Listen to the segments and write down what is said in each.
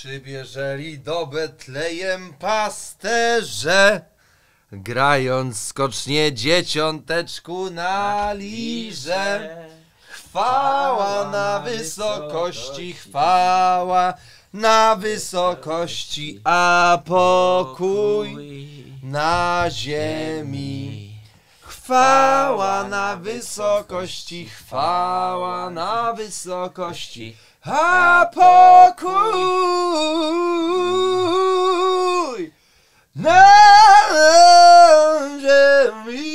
przybierzeli do Betlejem pasterze, grając skocznie dzieciąteczku na tak. lirze. Chwała na wysokości, chwała na wysokości, a pokój na ziemi. Chwała na wysokości, chwała na wysokości a pokój na ziemi.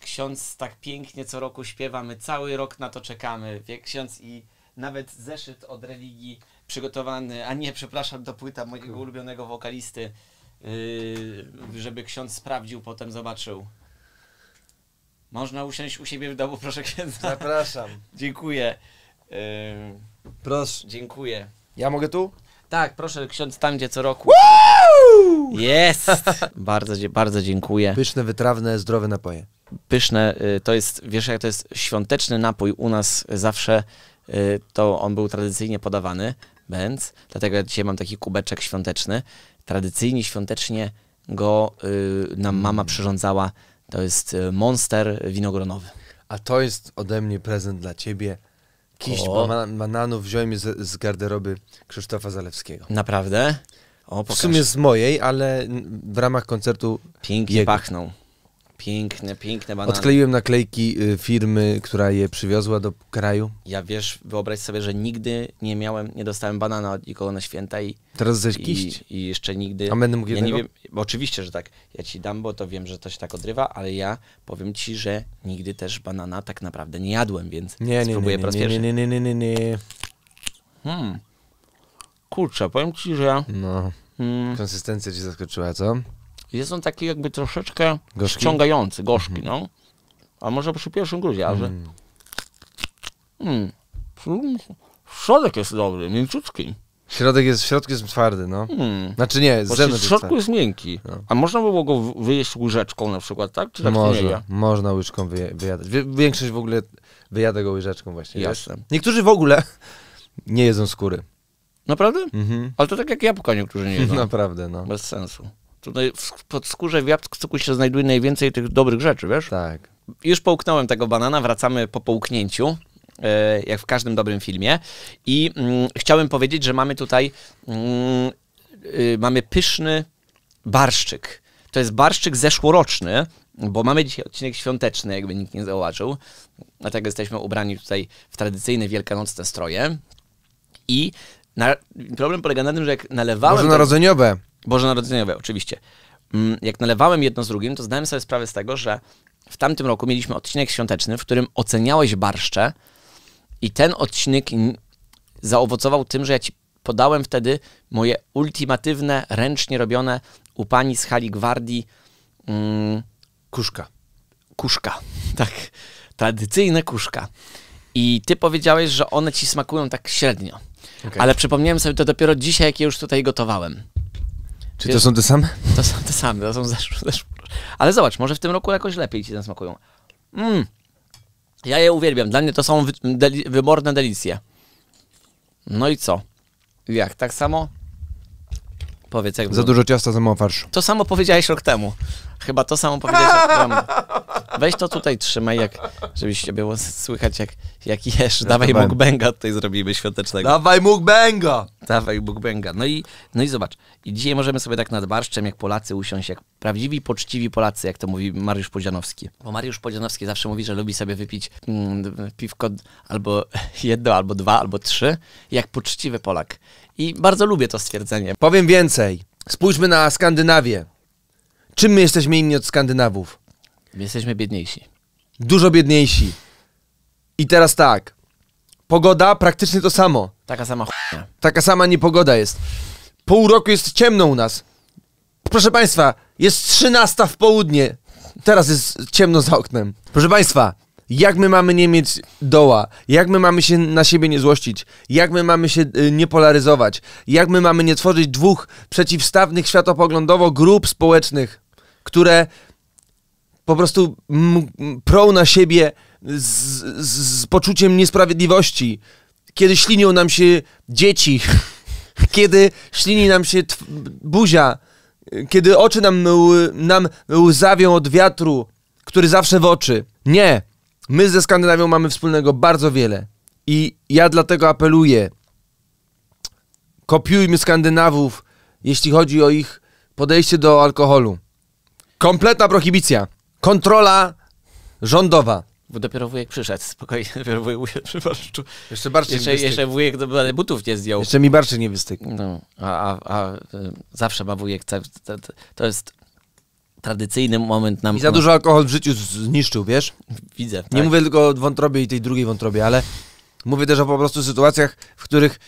Ksiądz tak pięknie co roku śpiewamy, cały rok na to czekamy. Wie ksiądz i nawet zeszyt od religii przygotowany, a nie, przepraszam, do płyta mojego ulubionego wokalisty, yy, żeby ksiądz sprawdził, potem zobaczył. Można usiąść u siebie w domu, proszę księdza. Zapraszam. Dziękuję. Yy, proszę. Dziękuję. Ja mogę tu? Tak, proszę, ksiądz tam, gdzie co roku. Jest! bardzo, bardzo dziękuję. Pyszne, wytrawne, zdrowe napoje. Pyszne, y, to jest, wiesz jak to jest świąteczny napój u nas zawsze, y, to on był tradycyjnie podawany, Benz, dlatego ja dzisiaj mam taki kubeczek świąteczny. Tradycyjnie, świątecznie go y, nam mama mm. przyrządzała, to jest Monster winogronowy. A to jest ode mnie prezent dla ciebie. Kiść banan, bananów wziąłem z, z garderoby Krzysztofa Zalewskiego. Naprawdę? O, w sumie z mojej, ale w ramach koncertu. Pięknie jego. pachną. Piękne, piękne banany. Odkleiłem naklejki y, firmy, która je przywiozła do kraju. Ja wiesz, wyobraź sobie, że nigdy nie miałem, nie dostałem banana od nikogo na święta i... Teraz ze kiść? I, I, jeszcze nigdy... A będę mógł ja nie wiem, Oczywiście, że tak. Ja ci dam, bo to wiem, że to się tak odrywa, ale ja powiem ci, że nigdy też banana tak naprawdę nie jadłem, więc nie, nie, spróbuję nie, nie, nie, nie, nie, nie, nie, nie. Hmm. Kurczę, powiem ci, że... No. Hmm. Konsystencja ci zaskoczyła, co? jest on taki jakby troszeczkę gorzki? ściągający, gorzki, mm. no. A może przy pierwszym gruzie, a że... Mm. Hmm. Środek jest dobry, mięciutki. Środek jest, środek jest twardy, no. Hmm. Znaczy nie, z zewnątrz. W środku jest, miękki. No. A można by było go wyjeść łyżeczką na przykład, tak? Czy tak Może, nie można łyżką wyje, wyjadać. Większość w ogóle wyjada go łyżeczką właśnie. Jasne. Wiesz? Niektórzy w ogóle nie jedzą skóry. Naprawdę? Mhm. Ale to tak jak jabłka niektórzy nie jedzą. Naprawdę, no. Bez sensu. Tutaj w podskórze jabłku się znajduje najwięcej tych dobrych rzeczy, wiesz? Tak. Już połknąłem tego banana, wracamy po połknięciu e, jak w każdym dobrym filmie. I mm, powiedzieć, że mamy tutaj mm, y, mamy pyszny barszczyk. To jest barszczyk zeszłoroczny, bo mamy dzisiaj odcinek świąteczny, jakby nikt nie zauważył. Dlatego jesteśmy ubrani tutaj w tradycyjne wielkanocne stroje. I na, problem polega na tym, że jak nalewałem... Może narodzeniowe bożonarodzeniowe oczywiście, mm, jak nalewałem jedno z drugim, to zdałem sobie sprawę z tego, że w tamtym roku mieliśmy odcinek świąteczny, w którym oceniałeś barszcze i ten odcinek zaowocował tym, że ja ci podałem wtedy moje ultimatywne, ręcznie robione u pani z hali gwardii mm, kuszka. Kuszka, tak. Tradycyjne kuszka. I ty powiedziałeś, że one ci smakują tak średnio. Okay. Ale przypomniałem sobie to dopiero dzisiaj, jak je już tutaj gotowałem. Czy Wiesz, to są te same? To są te same, to są zeszłe. Ale zobacz, może w tym roku jakoś lepiej ci zasmakują. Mm. Ja je uwielbiam. Dla mnie to są wy, deli, wyborne delicje. No i co? Jak? Tak samo? Powiedz, jak Za dużo ciasta, za mało farszu. To samo powiedziałeś rok temu. Chyba to samo powiedziałeś rok temu. Weź to tutaj trzymaj, jak, żebyś było słychać, jak, jak jesz. Dawaj mukbęga, tutaj zrobimy świątecznego. Dawaj mukbęga! Dawaj mukbęga. No i, no i zobacz. I dzisiaj możemy sobie tak nad barszczem, jak Polacy, usiąść, jak prawdziwi, poczciwi Polacy, jak to mówi Mariusz Podzianowski. Bo Mariusz Podzianowski zawsze mówi, że lubi sobie wypić mm, piwko albo jedno, albo dwa, albo trzy, jak poczciwy Polak. I bardzo lubię to stwierdzenie. Powiem więcej. Spójrzmy na Skandynawię. Czym my jesteśmy inni od Skandynawów? Jesteśmy biedniejsi. Dużo biedniejsi. I teraz tak. Pogoda praktycznie to samo. Taka sama chłopnia. Taka sama niepogoda jest. Pół roku jest ciemno u nas. Proszę Państwa, jest 13 w południe. Teraz jest ciemno za oknem. Proszę Państwa, jak my mamy nie mieć doła? Jak my mamy się na siebie nie złościć? Jak my mamy się y, nie polaryzować? Jak my mamy nie tworzyć dwóch przeciwstawnych światopoglądowo grup społecznych, które po prostu prą na siebie z, z, z poczuciem niesprawiedliwości, kiedy ślinią nam się dzieci, kiedy ślini nam się buzia, kiedy oczy nam, nam łzawią od wiatru, który zawsze w oczy. Nie, my ze Skandynawią mamy wspólnego bardzo wiele. I ja dlatego apeluję, kopiujmy Skandynawów, jeśli chodzi o ich podejście do alkoholu. Kompletna prohibicja kontrola rządowa. Bo dopiero wujek przyszedł, spokojnie, dopiero wujek przybarczył. Jeszcze barszczyk jeszcze, jeszcze wujek do butów nie zdjął. Jeszcze mi bardziej nie wystykł. No, a, a, a y, zawsze ma wujek, to jest tradycyjny moment nam... I za dużo alkohol w życiu zniszczył, wiesz? Widzę. Tak. Nie mówię tylko o wątrobie i tej drugiej wątrobie, ale mówię też o po prostu sytuacjach, w których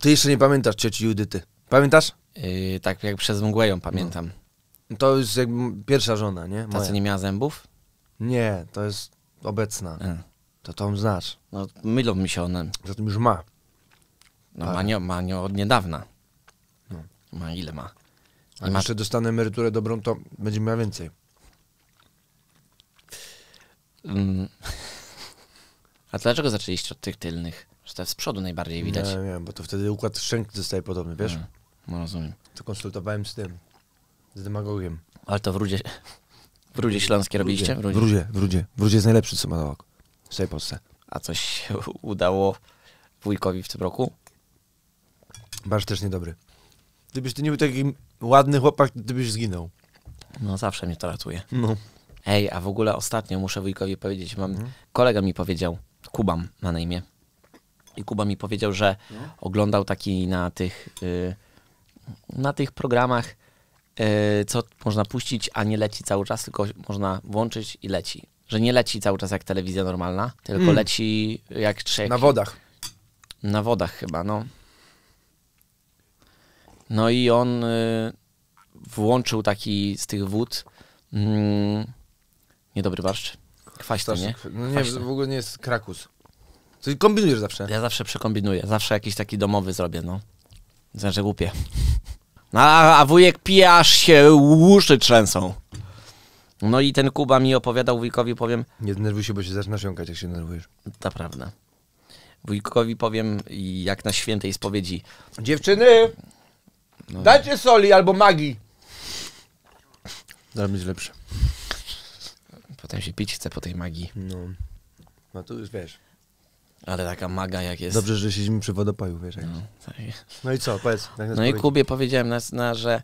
ty jeszcze nie pamiętasz cioci Judyty. Pamiętasz? Yy, tak, jak przez mgłę ją pamiętam. No. To już jakby pierwsza żona, nie? Moja. Ta, co nie miała zębów? Nie, to jest obecna. To tą znasz. No, mylą mi się one. Zatem już ma. No, ma, nie, ma nie od niedawna. No. Ma ile ma? A ma... jeszcze dostanę emeryturę dobrą, to będzie miała więcej. Mm. A dlaczego zaczęliście od tych tylnych? Że te z przodu najbardziej widać. Nie, nie, bo to wtedy układ szczęk zostaje podobny, wiesz? No, no rozumiem. To konsultowałem z tym, z demagogiem. Ale to w Rudzie, w Rudzie Śląskie robiliście? W Rudzie, w Rudzie, w Rudzie, w Rudzie jest najlepszy cymanowak w całej Polsce. A coś się udało wujkowi w tym roku? Bardzo też niedobry. Gdybyś ty nie był taki ładny chłopak, to byś zginął. No zawsze mnie to ratuje. No. Ej, a w ogóle ostatnio muszę wujkowi powiedzieć, mam, mhm. kolega mi powiedział, Kubam ma na imię. I Kuba mi powiedział, że no. oglądał taki na tych, yy, na tych programach E, co można puścić, a nie leci cały czas, tylko można włączyć i leci. Że nie leci cały czas jak telewizja normalna, tylko mm. leci jak trzech. Na wodach. Na wodach chyba, no. No i on y, włączył taki z tych wód mm, niedobry barszcz. Kwaśny, nie? No nie, Kwaśny. w ogóle nie jest krakus. Ty kombinujesz zawsze. Ja zawsze przekombinuję. Zawsze jakiś taki domowy zrobię, no. Znaczy głupie. No, a, a wujek pije, aż się łuszy trzęsą. No i ten Kuba mi opowiadał wujkowi, powiem... Nie denerwuj się, bo się zaczynasz jąkać, jak się denerwujesz. Ta prawda. Wujkowi powiem, jak na świętej spowiedzi. Dziewczyny, no. dajcie soli albo magii. Zaraz być lepsze. Potem się pić chce po tej magii. No. No tu już wiesz. Ale taka maga jak jest. Dobrze, że siedzimy przy wodopaju, wiesz. no, tak. no i co, powiedz. no i Kubie powiedziałem, na, na, że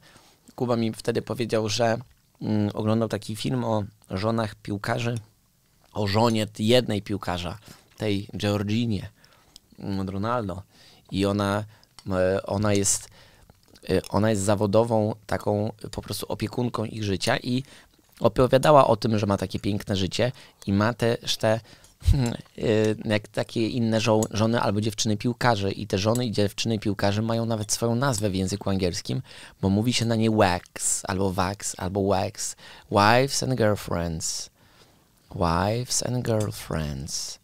Kuba mi wtedy powiedział, że mm, oglądał taki film o żonach piłkarzy, o żonie jednej piłkarza, tej Georginie mm, Ronaldo. I ona, e, ona jest e, ona jest zawodową taką po prostu opiekunką ich życia i opowiadała o tym, że ma takie piękne życie i ma też te E, jak takie inne żo- żony albo dziewczyny piłkarzy. I te żony i dziewczyny piłkarzy mają nawet swoją nazwę w języku angielskim, bo mówi się na nie wax, albo wax, albo wax. Wives and girlfriends. Wives and girlfriends.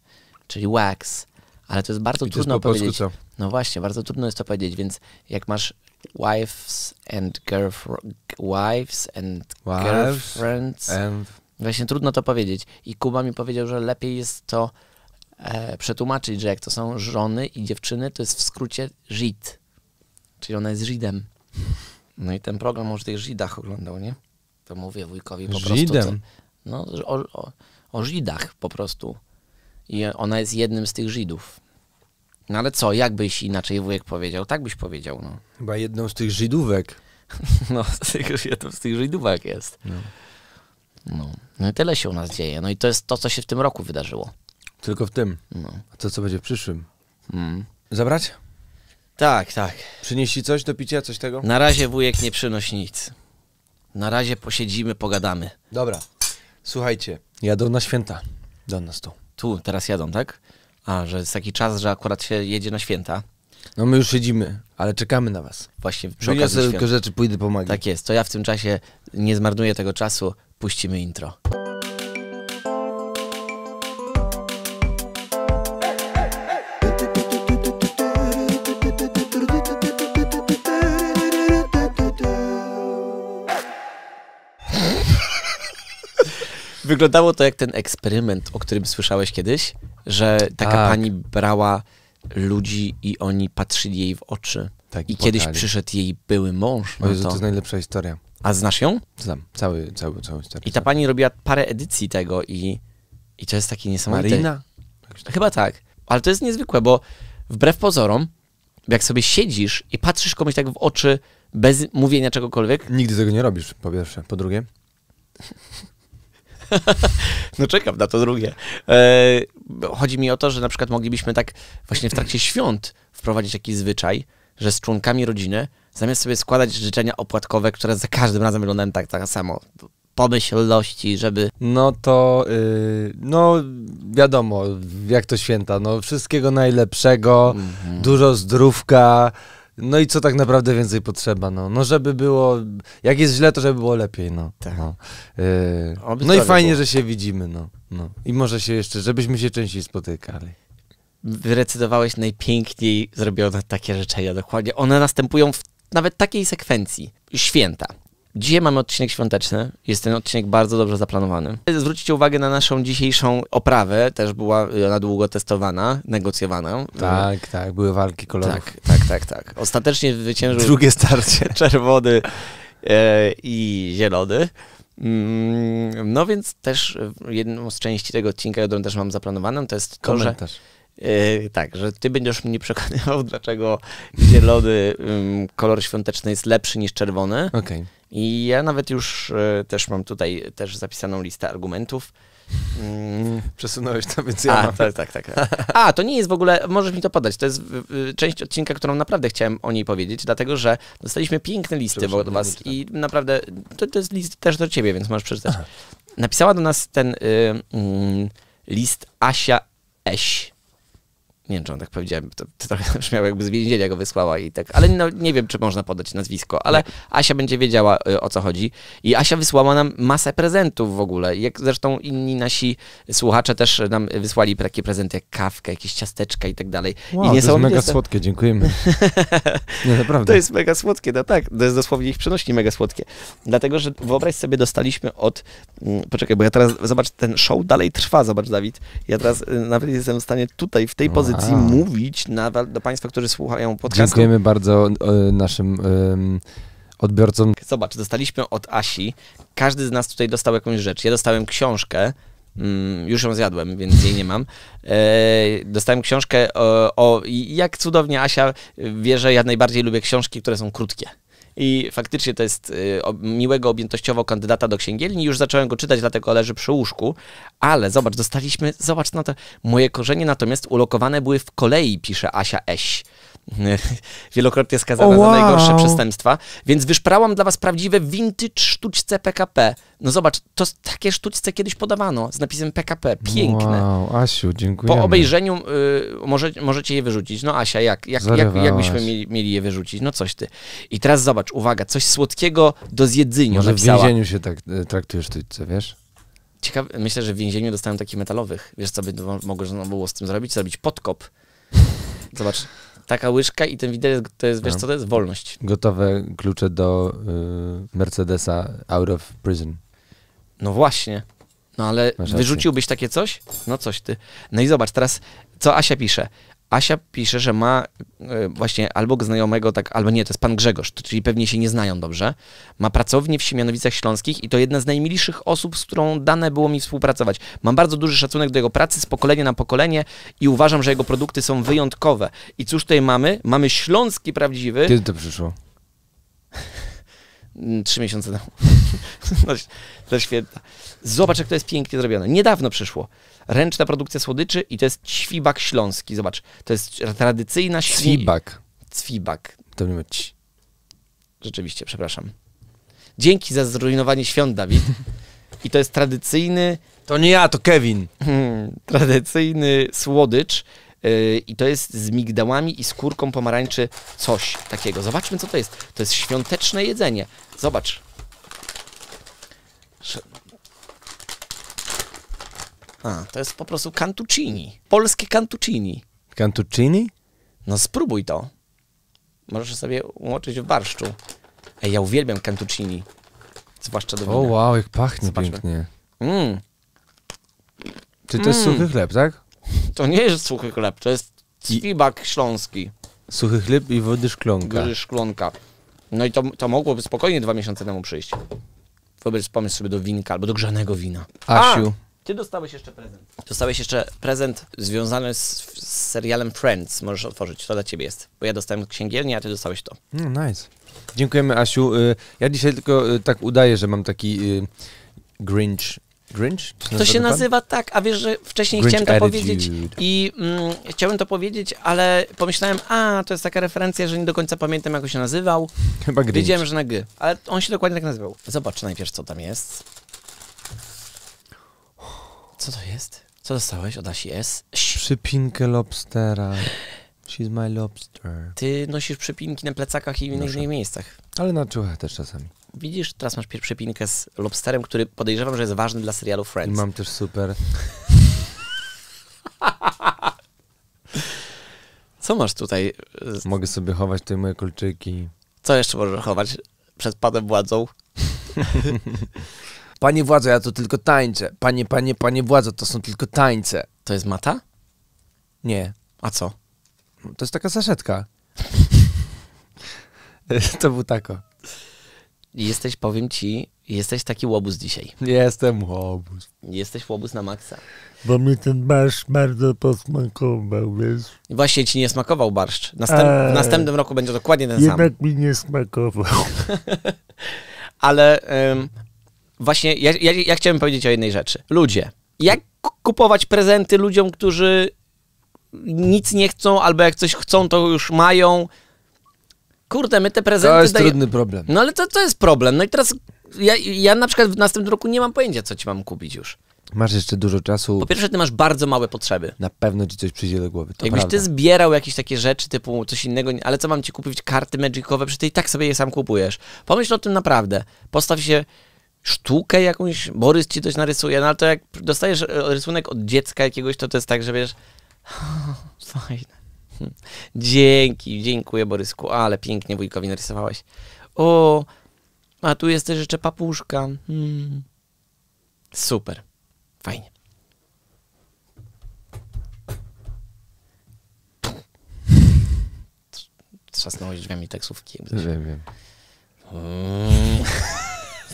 Czyli wax. Ale to jest bardzo I trudno jest po powiedzieć. Co? No właśnie, bardzo trudno jest to powiedzieć, więc jak masz wives and girlfriends, wives and wives girlfriends and Właśnie trudno to powiedzieć. I Kuba mi powiedział, że lepiej jest to e, przetłumaczyć, że jak to są żony i dziewczyny, to jest w skrócie Żid, Czyli ona jest Żydem. No i ten program może tych Żydach oglądał, nie? To mówię wujkowi po prostu. Żydem? no, o, o, o Żydach po prostu. I ona jest jednym z tych Żydów. No ale co, jakbyś inaczej wujek powiedział? Tak byś powiedział, no. Chyba jedną z tych Żydówek. no, z tych, jedną z tych Żydówek jest. No. No. no i tyle się u nas dzieje. No i to jest to, co się w tym roku wydarzyło. Tylko w tym. No. A to, co będzie w przyszłym? Mm. Zabrać? Tak, tak. Przynieśli coś do picia, coś tego? Na razie wujek nie przynosi nic. Na razie posiedzimy, pogadamy. Dobra. Słuchajcie, jadą na święta do nas tu. Tu teraz jadą, tak? A, że jest taki czas, że akurat się jedzie na święta. No my już siedzimy, ale czekamy na was. Właśnie przy Wyniosę tylko rzeczy, pójdę pomagać. Tak jest, to ja w tym czasie nie zmarnuję tego czasu, puścimy intro. Wyglądało to jak ten eksperyment, o którym słyszałeś kiedyś, że taka tak. pani brała ludzi i oni patrzyli jej w oczy. Tak, I kiedyś przyszedł jej były mąż. No Jezu, to... to jest najlepsza historia. A znasz ją? Znam, cały, cały, całą historię. I ta pani robiła parę edycji tego i, i to jest takie niesamowite. Marina? Chyba tak. Ale to jest niezwykłe, bo wbrew pozorom, jak sobie siedzisz i patrzysz komuś tak w oczy bez mówienia czegokolwiek... Nigdy tego nie robisz, po pierwsze. Po drugie... no czekam na to drugie. E, chodzi mi o to, że na przykład moglibyśmy tak właśnie w trakcie świąt wprowadzić jakiś zwyczaj, że z członkami rodziny, zamiast sobie składać życzenia opłatkowe, które za każdym razem wyglądają tak, tak samo, pomyślności, żeby... No to, yy, no wiadomo, jak to święta, no wszystkiego najlepszego, mm -hmm. dużo zdrówka, no i co tak naprawdę więcej potrzeba, no. no żeby było, jak jest źle, to żeby było lepiej, no. Tak. No, yy, no i fajnie, było. że się widzimy, no. no. I może się jeszcze, żebyśmy się częściej spotykali. Wyrecydowałeś najpiękniej zrobione takie życzenia, dokładnie. One następują w nawet takiej sekwencji. Święta, Dzisiaj mamy odcinek świąteczny. Jest ten odcinek bardzo dobrze zaplanowany. Zwróćcie uwagę na naszą dzisiejszą oprawę. Też była y, ona długo testowana, negocjowana. Tak, tak. Były walki kolorów. Tak, tak, tak. tak. Ostatecznie zwyciężył... Drugie starcie. Czerwony e, i zielony. Mm, no więc też jedną z części tego odcinka, którą też mam zaplanowaną, to jest to, Komentarz. że... Yy, tak, że ty będziesz mnie przekonywał, dlaczego zielony yy, kolor świąteczny jest lepszy niż czerwony. Okay. I ja nawet już e, też mam tutaj też zapisaną listę argumentów. Mm. Przesunąłeś to, więc ja A, mam. Tak, tak, tak. A, to nie jest w ogóle, możesz mi to podać, to jest część odcinka, którą naprawdę chciałem o niej powiedzieć, dlatego, że dostaliśmy piękne listy od was i naprawdę, to, to, jest list też do ciebie, więc możesz przeczytać. Aha. Napisała do nas ten y, y, list Asia Eś nie wiem, czy on tak powiedziałem, to, to trochę brzmiało jakby z więzienia go wysłała i tak, ale no, nie wiem, czy można podać nazwisko, ale Asia będzie wiedziała y, o co chodzi i Asia wysłała nam masę prezentów w ogóle, jak zresztą inni nasi słuchacze też nam wysłali takie prezenty jak kawkę, jakieś ciasteczka i tak dalej. Wow, I nie to są, jest mega słodkie, dziękujemy. nie, naprawdę. To jest mega słodkie, no tak, to jest dosłownie ich przenośni mega słodkie, dlatego, że wyobraź sobie, dostaliśmy od, mm, poczekaj, bo ja teraz, zobacz, ten show dalej trwa, zobacz Dawid, ja teraz y, nawet jestem w stanie tutaj, w tej no pozycji okazji A. mówić do Państwa, którzy słuchają podcastu. Dziękujemy bardzo y, naszym y, odbiorcom. Zobacz, dostaliśmy od Asi, każdy z nas tutaj dostał jakąś rzecz. Ja dostałem książkę, Mm, już ją zjadłem, więc jej nie mam. E, dostałem książkę o, o, jak cudownie Asia wie, że ja najbardziej lubię książki, które są krótkie i faktycznie to jest y, miłego objętościowo kandydata do księgielni. Już zacząłem go czytać, dlatego leży przy łóżku, ale zobacz, dostaliśmy, zobacz na to, moje korzenie natomiast ulokowane były w kolei, pisze Asia Eś. wielokrotnie skazana oh, wow. za najgorsze przestępstwa, więc wyszprałam dla was prawdziwe vintage sztućce PKP. No zobacz, to takie sztućce kiedyś podawano z napisem PKP. Piękne. Wow, Asiu, dziękuję. Po obejrzeniu y, może, możecie je wyrzucić. No Asia, jak, jak, jak, jak byśmy mieli, mieli, je wyrzucić? No coś ty. I teraz zobacz, uwaga, coś słodkiego do zjedzenia Może napisała. w więzieniu się tak y, traktuje sztućce, wiesz? Ciekawe, myślę, że w więzieniu dostałem takich metalowych. Wiesz, co by mogło było z tym zrobić? Zrobić podkop. Zobacz, taka łyżka i ten widelec, to jest, wiesz no. co, to jest wolność. Gotowe klucze do y, Mercedesa out of prison. No właśnie. No ale Masz wyrzuciłbyś rację. takie coś? No coś ty. No i zobacz, teraz co Asia pisze. Asia pisze, że ma e, właśnie albo znajomego, tak, albo nie, to jest pan Grzegorz, czyli pewnie się nie znają dobrze. Ma pracownię w Siemianowicach Śląskich i to jedna z najmilszych osób, z którą dane było mi współpracować. Mam bardzo duży szacunek do jego pracy z pokolenia na pokolenie i uważam, że jego produkty są wyjątkowe. I cóż tutaj mamy? Mamy śląski prawdziwy. Kiedy to przyszło? Mm, trzy miesiące temu. No, to święta. Zobacz, jak to jest pięknie zrobione. Niedawno przyszło. Ręczna produkcja słodyczy i to jest ćwibak śląski. Zobacz, to jest tradycyjna śląska. Cwibak. Cwibak. To nie ma ci. Rzeczywiście, przepraszam. Dzięki za zrujnowanie świąt, Dawid. I to jest tradycyjny... To nie ja, to Kevin. Hmm, tradycyjny słodycz E, i to jest z migdałami i skórką pomarańczy coś takiego. Zobaczmy, co to jest. To jest świąteczne jedzenie. Zobacz. A, to jest po prostu cantuccini. Polskie cantuccini. Cantuccini? No spróbuj to. Możesz sobie umoczyć w barszczu. Ej, ja uwielbiam cantuccini. Zwłaszcza do wina. O wow, jak pachnie Zobaczmy. pięknie. Mm. Czy to jest mm. suchy chleb, tak? To nie jest suchy chleb, to jest cwibak śląski. Suchy chleb i wody szklonka. Wody szklonka. No i to, to mogłoby spokojnie dwa miesiące temu przyjść. Wyobraź, pomysł sobie do winka albo do grzanego wina. Asiu. A, ty dostałeś jeszcze prezent. Dostałeś jeszcze prezent związany z, z serialem Friends. Możesz otworzyć, to dla ciebie jest. Bo ja dostałem księgiernię, a ty dostałeś to. No, nice. Dziękujemy, Asiu. Y, ja dzisiaj tylko y, tak udaję, że mam taki y, Grinch Grinch? To, to się nazywa tak, a wiesz, że wcześniej Grinch chciałem to attitude. powiedzieć i mm, chciałem to powiedzieć, ale pomyślałem, a to jest taka referencja, że nie do końca pamiętam, jak się nazywał. Chyba Grinch. Wiedziałem, że na G, ale on się dokładnie tak nazywał. Zobacz najpierw, co tam jest. Co to jest? Co dostałeś od Asi S? Przypinkę lobstera. She's my lobster. Ty nosisz przypinki na plecakach i w innych miejscach. Ale na czuchach też czasami. Widzisz, teraz masz przypinkę z lobsterem, który podejrzewam, że jest ważny dla serialu Friends. Mam też super. Co masz tutaj? E, Mogę sobie chować te moje kolczyki. Co jeszcze możesz chować przed panem władzą? panie władzo, ja to tylko tańczę. Panie, panie, panie władzo, to są tylko tańce. To jest mata? Nie. A co? To jest taka saszetka. to był tako. Jesteś, powiem ci, jesteś taki łobuz dzisiaj. Jestem łobuz. Jesteś łobuz na maksa. Bo mi ten barszcz bardzo posmakował, wiesz? Właśnie ci nie smakował barszcz. Następ... A, w eee. następnym roku będzie dokładnie ten jednak sam. Jednak mi nie smakował. Ale ym, właśnie ja, ja, ja chciałem powiedzieć o jednej rzeczy. Ludzie, jak kupować prezenty ludziom, którzy nic nie chcą, albo jak coś chcą, to już mają kurde, my te prezenty... To jest trudny problem. No ale to, to jest problem. No i teraz ja, ja na przykład w następnym roku nie mam pojęcia, co ci mam kupić już. Masz jeszcze dużo czasu. Po pierwsze, ty masz bardzo małe potrzeby. Na pewno ci coś przyjdzie do głowy. To Jakbyś prawda. ty zbierał jakieś takie rzeczy, typu coś innego, ale co mam ci kupić? Karty magicowe, Przy tej i tak sobie je sam kupujesz. Pomyśl o tym naprawdę. Postaw się sztukę jakąś, Borys ci coś narysuje, no ale to jak dostajesz e, rysunek od dziecka jakiegoś, to to jest tak, że wiesz, fajne. Hmm. Dzięki, dziękuję Borysku, ale pięknie wujkowi narysowałeś. O, a tu jest też jeszcze papuszka. Hmm. Super, fajnie. Trzasnąłeś drzwiami taksówki. Wiem, wiem. Hmm.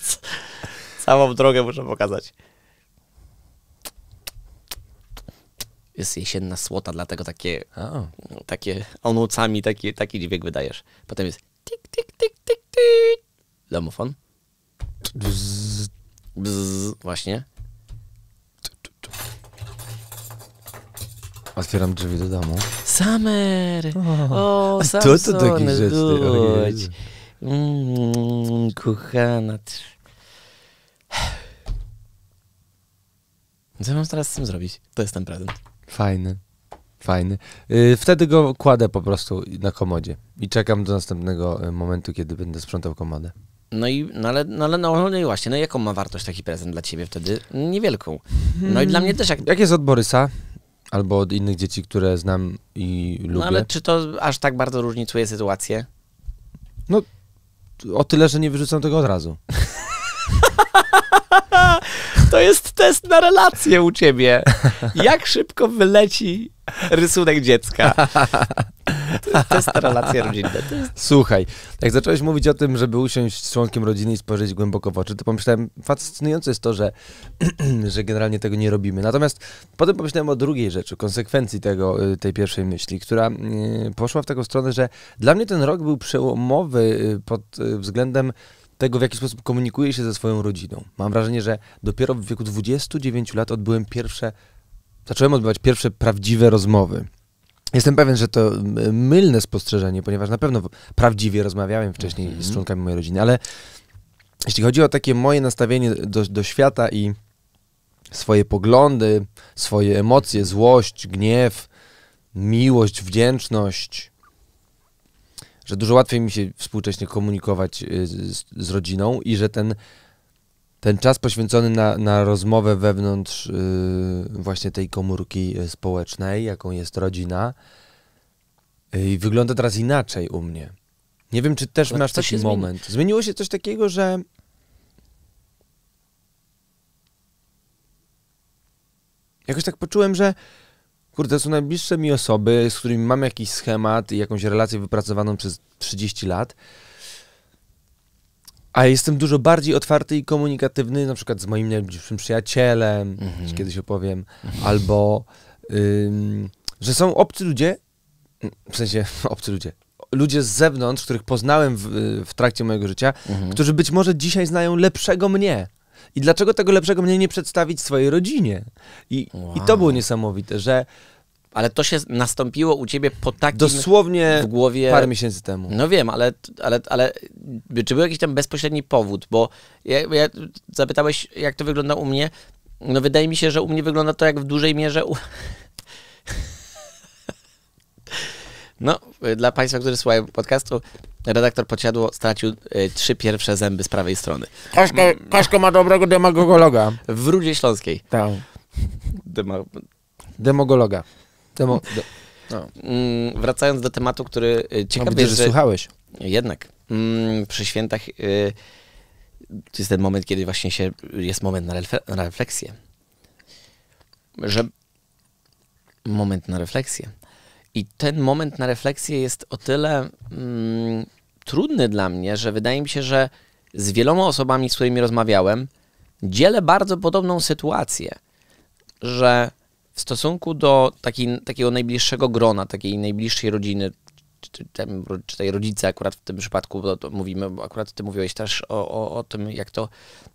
Całą drogę muszę pokazać. jest jesienna słota, dlatego takie, oh. takie onucami taki, taki dźwięk wydajesz. Potem jest tik, tik, tik, tik, tik. Domofon. Bzz, bzz, właśnie. Otwieram drzwi do domu. Summer! O, o to, to taki rzecz. Mm, kochana. Co mam teraz z tym zrobić? To jest ten prezent. Fajny. Fajny. Y, wtedy go kładę po prostu na komodzie i czekam do następnego y, momentu, kiedy będę sprzątał komodę. No i no ale, no ale no, no i właśnie, no jaką ma wartość taki prezent dla ciebie wtedy? Niewielką. No i dla mnie też jak. Hmm, jak jest od Borysa? Albo od innych dzieci, które znam i no lubię. No ale czy to aż tak bardzo różnicuje sytuację? No, o tyle, że nie wyrzucam tego od razu. to jest test na relacje u ciebie. Jak szybko wyleci rysunek dziecka. To jest test na relacje Jest... Słuchaj, jak zacząłeś mówić o tym, żeby usiąść z członkiem rodziny i spojrzeć głęboko w oczy, to pomyślałem, fascynujące jest to, że, że generalnie tego nie robimy. Natomiast potem pomyślałem o drugiej rzeczy, konsekwencji tego, y, tej pierwszej myśli, która y, poszła w taką stronę, że dla mnie ten rok był przełomowy y, pod względem tego, w jaki sposób komunikuję się ze swoją rodziną. Mam wrażenie, że dopiero w wieku 29 lat odbyłem pierwsze, zacząłem odbywać pierwsze prawdziwe rozmowy. Jestem pewien, że to mylne spostrzeżenie, ponieważ na pewno prawdziwie rozmawiałem wcześniej mhm. z członkami mojej rodziny, ale jeśli chodzi o takie moje nastawienie do, do świata i swoje poglądy, swoje emocje, złość, gniew, miłość, wdzięczność, że dużo łatwiej mi się współcześnie komunikować y, z, z rodziną i że ten, ten czas poświęcony na, na rozmowę wewnątrz yy, właśnie tej komórki y, społecznej, jaką jest rodzina, yy, wygląda teraz inaczej u mnie. Nie wiem, czy też no, masz taki moment. Zmieni... Zmieniło się coś takiego, że jakoś tak poczułem, że kurde, to są najbliższe mi osoby, z którymi mam jakiś schemat i jakąś relację wypracowaną przez 30 lat. A jestem dużo bardziej otwarty i komunikatywny, na przykład z moim najbliższym przyjacielem, mm -hmm. kiedyś opowiem, mm -hmm. albo ym, że są obcy ludzie, w sensie obcy ludzie, ludzie z zewnątrz, których poznałem w, w trakcie mojego życia, mm -hmm. którzy być może dzisiaj znają lepszego mnie. I dlaczego tego lepszego mnie nie przedstawić swojej rodzinie? I, wow. i to było niesamowite, że. Ale to się nastąpiło u ciebie po takim... Dosłownie w głowie... parę miesięcy temu. No wiem, ale, ale, ale czy był jakiś tam bezpośredni powód? Bo ja, ja zapytałeś, jak to wygląda u mnie. No wydaje mi się, że u mnie wygląda to jak w dużej mierze u... No, dla Państwa, którzy słuchają podcastu, redaktor Pociadło stracił y, trzy pierwsze zęby z prawej strony. Kaszko, Kaszko ma dobrego demagogologa. W Rudzie Śląskiej. Tak. Dema... Demogologa. Demo... De... No. Mm, wracając do tematu, który y, no, ciekawy no, jest, że słuchałeś. Jednak. Mm, przy świętach y, to jest ten moment, kiedy właśnie się, jest moment na, na refleksję. Że moment na refleksję. I ten moment na refleksję jest o tyle mm, trudny dla mnie, że wydaje mi się, że z wieloma osobami, z którymi rozmawiałem, dzielę bardzo podobną sytuację, że w stosunku do taki, takiego najbliższego grona, takiej najbliższej rodziny, czy, czy tej rodzice akurat w tym przypadku, bo to mówimy, bo akurat ty mówiłeś też o, o, o tym, jak to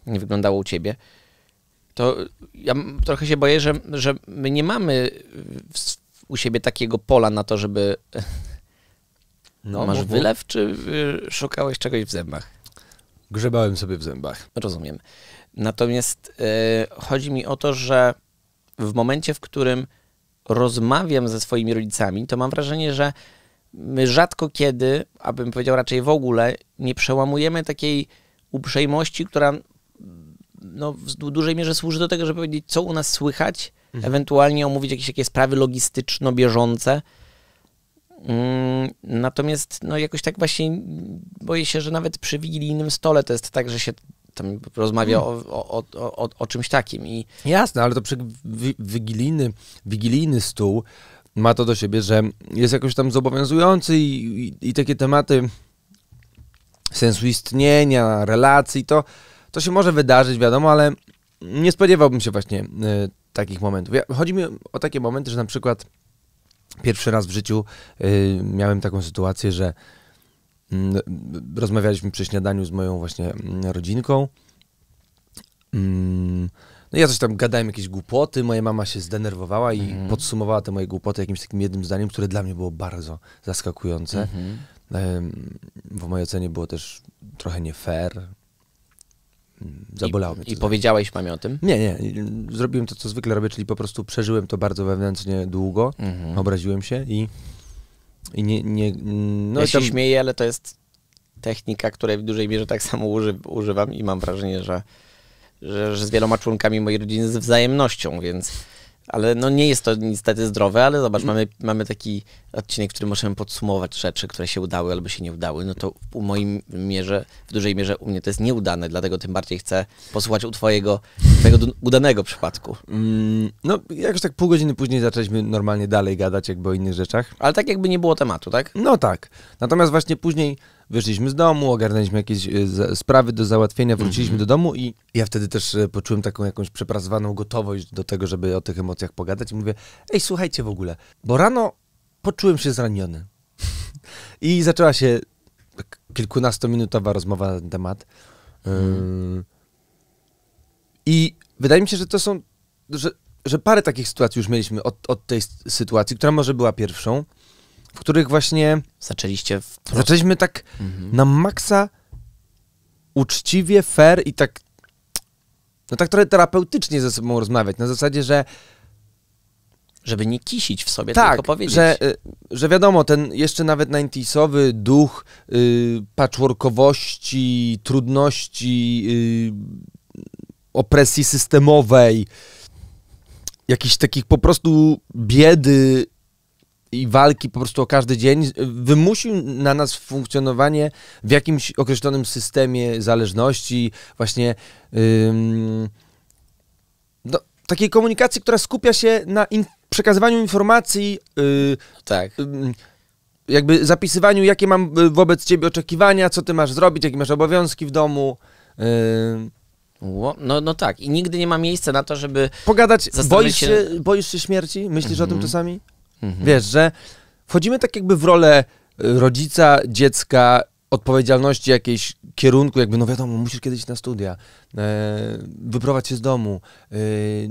wyglądało u ciebie, to ja trochę się boję, że, że my nie mamy u siebie takiego pola na to, żeby no, Masz mógł... wylew, czy y, szukałeś czegoś w zębach? Grzebałem sobie w zębach. Rozumiem. Natomiast yy, chodzi mi o to, że w momencie, w którym rozmawiam ze swoimi rodzicami, to mam wrażenie, że my rzadko kiedy, abym powiedział raczej w ogóle, nie przełamujemy takiej uprzejmości, która no, w dużej mierze służy do tego, żeby powiedzieć, co u nas słychać, mhm. ewentualnie omówić jakieś takie sprawy logistyczno-bieżące, Mm, natomiast no jakoś tak właśnie boję się, że nawet przy wigilijnym stole to jest tak, że się tam rozmawia mm. o, o, o, o czymś takim. I... Jasne, ale to przy wi wigilijny, wigilijny stół ma to do siebie, że jest jakoś tam zobowiązujący i, i, i takie tematy sensu istnienia, relacji, to, to się może wydarzyć, wiadomo, ale nie spodziewałbym się właśnie y, takich momentów. Ja, chodzi mi o takie momenty, że na przykład Pierwszy raz w życiu y, miałem taką sytuację, że y, rozmawialiśmy przy śniadaniu z moją właśnie mm, rodzinką. Mm, no ja coś tam gadałem jakieś głupoty, moja mama się zdenerwowała i mhm. podsumowała te moje głupoty jakimś takim jednym zdaniem, które dla mnie było bardzo zaskakujące. Mhm. W mojej ocenie było też trochę nie fair, zabolało I, mnie. I tak. powiedziałeś mamie o tym? Nie, nie. Zrobiłem to, co zwykle robię, czyli po prostu przeżyłem to bardzo wewnętrznie długo, mhm. obraziłem się i, i nie... nie no ja tam... się śmieję, ale to jest technika, której w dużej mierze tak samo uży, używam i mam wrażenie, że, że, że z wieloma członkami mojej rodziny z wzajemnością, więc ale no nie jest to niestety zdrowe, ale zobacz, mhm. mamy, mamy taki odcinek, w którym możemy podsumować rzeczy, które się udały albo się nie udały. No to w moim mierze, w dużej mierze u mnie to jest nieudane, dlatego tym bardziej chcę posłuchać u twojego, twojego udanego przypadku. Mm, no jakoś tak pół godziny później zaczęliśmy normalnie dalej gadać jakby o innych rzeczach. Ale tak jakby nie było tematu, tak? No tak. Natomiast właśnie później wyszliśmy z domu, ogarnęliśmy jakieś e, sprawy do załatwienia, wróciliśmy mhm. do domu i ja wtedy też e, poczułem taką jakąś przepracowaną gotowość do tego, żeby o tych emocjach pogadać i mówię, ej, słuchajcie w ogóle, bo rano poczułem się zraniony. I zaczęła się kilkunastominutowa rozmowa na ten temat. Mhm. I wydaje mi się, że to są, że, że parę takich sytuacji już mieliśmy od, od tej sytuacji, która może była pierwszą w których właśnie. Zaczęliście. Wprost. Zaczęliśmy tak mhm. na maksa uczciwie, fair i tak. No tak trochę terapeutycznie ze sobą rozmawiać. Na zasadzie, że. Żeby nie kisić w sobie, tak, tylko powiedzieć. Że, y, że wiadomo, ten jeszcze nawet 90sowy duch yy, patchworkowości, trudności, yy, opresji systemowej, jakichś takich po prostu biedy i walki po prostu o każdy dzień wymusił na nas funkcjonowanie w jakimś określonym systemie zależności, właśnie no, takiej komunikacji, która skupia się na in przekazywaniu informacji. Yy, tak. jakby zapisywaniu, jakie mam y, wobec ciebie oczekiwania, co ty masz zrobić, jakie masz obowiązki w domu. Yy. No, no tak, i nigdy nie ma miejsca na to, żeby. Pogadać. Boisz się, się boisz się śmierci? Myślisz mm -hmm. o tym mhm. czasami? Mhm. Wiesz, że wchodzimy tak jakby w rolę y, rodzica, dziecka, odpowiedzialności jakiejś kierunku, jakby no wiadomo, musisz kiedyś na studia, e, wyprowadź się z domu, e,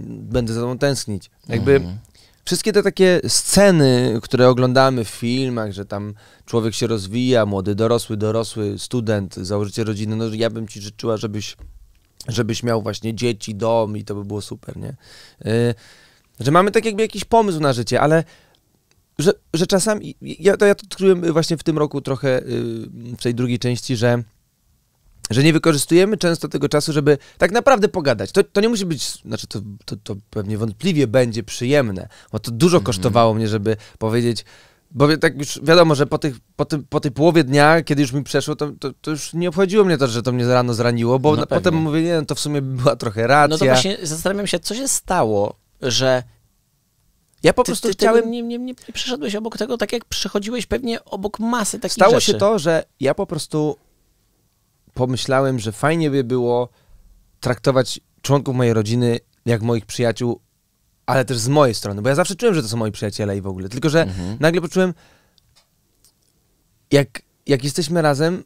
będę za tobą tęsknić. Jakby mhm. wszystkie te takie sceny, które oglądamy w filmach, że tam człowiek się rozwija, młody, dorosły, dorosły, student, założycie rodziny, no ja bym ci życzyła, żebyś, żebyś miał właśnie dzieci, dom i to by było super, nie? E, że mamy tak jakby jakiś pomysł na życie, ale że, że czasami, ja to, ja to odkryłem właśnie w tym roku trochę, y, w tej drugiej części, że że nie wykorzystujemy często tego czasu, żeby tak naprawdę pogadać. To, to nie musi być, znaczy to, to, to pewnie wątpliwie będzie przyjemne, bo to dużo mm -hmm. kosztowało mnie, żeby powiedzieć, bo tak już wiadomo, że po, tych, po, tym, po tej połowie dnia, kiedy już mi przeszło, to, to, to, już nie obchodziło mnie to, że to mnie rano zraniło, bo no potem mówię, nie, no to w sumie była trochę racja. No to właśnie zastanawiam się, co się stało, że ja po ty, prostu ty, chciałem... Nie, nie, nie, przeszedłeś obok tego, tak jak przechodziłeś pewnie obok masy takich Stało rzeczy. się to, że ja po prostu pomyślałem, że fajnie by było traktować członków mojej rodziny jak moich przyjaciół, ale też z mojej strony, bo ja zawsze czułem, że to są moi przyjaciele i w ogóle. Tylko, że mhm. nagle poczułem, jak, jak jesteśmy razem,